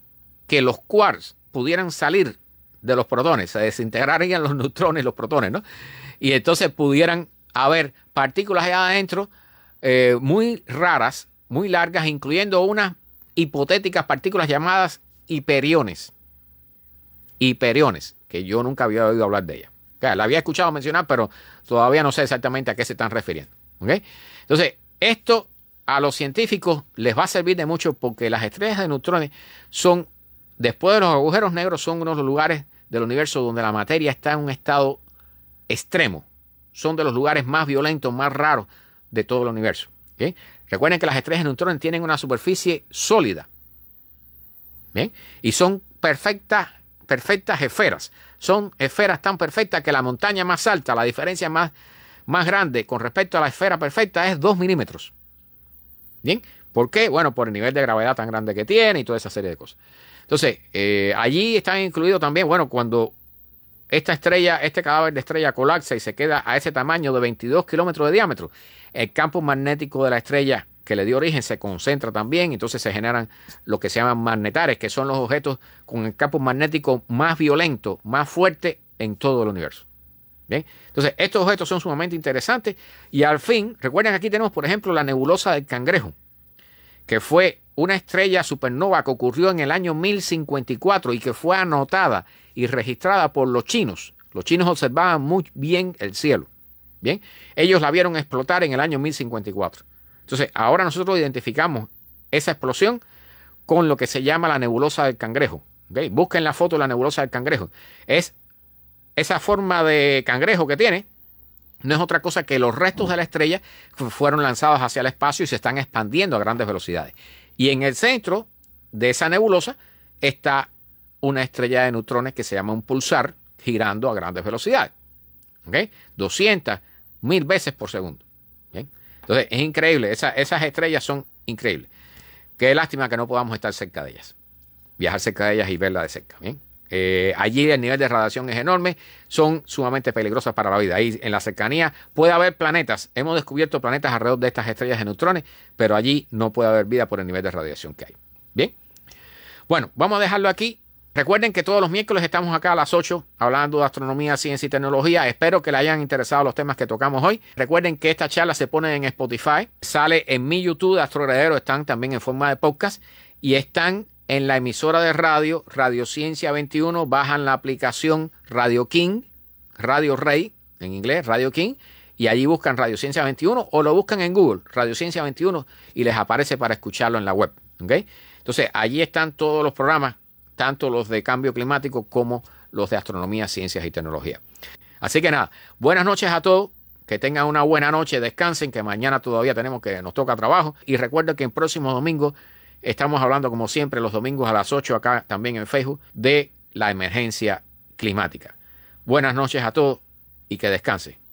que los quarks pudieran salir de los protones, se desintegrarían los neutrones, los protones, ¿no? Y entonces pudieran a ver partículas allá adentro eh, muy raras, muy largas, incluyendo unas hipotéticas partículas llamadas hiperiones. Hiperiones, que yo nunca había oído hablar de ellas. la había escuchado mencionar, pero todavía no sé exactamente a qué se están refiriendo. ¿okay? Entonces, esto a los científicos les va a servir de mucho porque las estrellas de neutrones son, después de los agujeros negros, son unos lugares del universo donde la materia está en un estado extremo, son de los lugares más violentos, más raros de todo el universo. Recuerden que las estrellas de neutrones tienen una superficie sólida. Y son perfectas, perfectas esferas. Son esferas tan perfectas que la montaña más alta, la diferencia más, más grande con respecto a la esfera perfecta es 2 milímetros. ¿Bien? ¿Por qué? Bueno, por el nivel de gravedad tan grande que tiene y toda esa serie de cosas. Entonces, eh, allí están incluidos también, bueno, cuando esta estrella, este cadáver de estrella colapsa y se queda a ese tamaño de 22 kilómetros de diámetro. El campo magnético de la estrella que le dio origen se concentra también, entonces se generan lo que se llaman magnetares, que son los objetos con el campo magnético más violento, más fuerte en todo el universo. Entonces, estos objetos son sumamente interesantes y al fin, recuerden que aquí tenemos, por ejemplo, la nebulosa del cangrejo, que fue una estrella supernova que ocurrió en el año 1054 y que fue anotada y registrada por los chinos. Los chinos observaban muy bien el cielo. Bien, ellos la vieron explotar en el año 1054. Entonces, ahora nosotros identificamos esa explosión con lo que se llama la nebulosa del cangrejo. ¿okay? Busquen la foto de la nebulosa del cangrejo. Es esa forma de cangrejo que tiene. No es otra cosa que los restos de la estrella fueron lanzados hacia el espacio y se están expandiendo a grandes velocidades. Y en el centro de esa nebulosa está una estrella de neutrones que se llama un pulsar girando a grandes velocidades. ¿Ok? 200, mil veces por segundo. ¿Bien? Entonces es increíble, esas estrellas son increíbles. Qué lástima que no podamos estar cerca de ellas, viajar cerca de ellas y verlas de cerca. ¿bien? Eh, allí el nivel de radiación es enorme, son sumamente peligrosas para la vida. Ahí en la cercanía puede haber planetas, hemos descubierto planetas alrededor de estas estrellas de neutrones, pero allí no puede haber vida por el nivel de radiación que hay. Bien, bueno, vamos a dejarlo aquí. Recuerden que todos los miércoles estamos acá a las 8 hablando de astronomía, ciencia y tecnología. Espero que les hayan interesado los temas que tocamos hoy. Recuerden que esta charla se pone en Spotify, sale en mi YouTube de AstroRedero, están también en forma de podcast y están en la emisora de radio, Radio Ciencia 21. Bajan la aplicación Radio King, Radio Rey, en inglés, Radio King y allí buscan Radio Ciencia 21 o lo buscan en Google, Radio Ciencia 21, y les aparece para escucharlo en la web. Entonces, allí están todos los programas tanto los de cambio climático como los de astronomía, ciencias y tecnología. Así que nada, buenas noches a todos, que tengan una buena noche, descansen, que mañana todavía tenemos que nos toca trabajo y recuerden que en próximo domingo estamos hablando como siempre los domingos a las 8 acá también en Facebook de la emergencia climática. Buenas noches a todos y que descansen.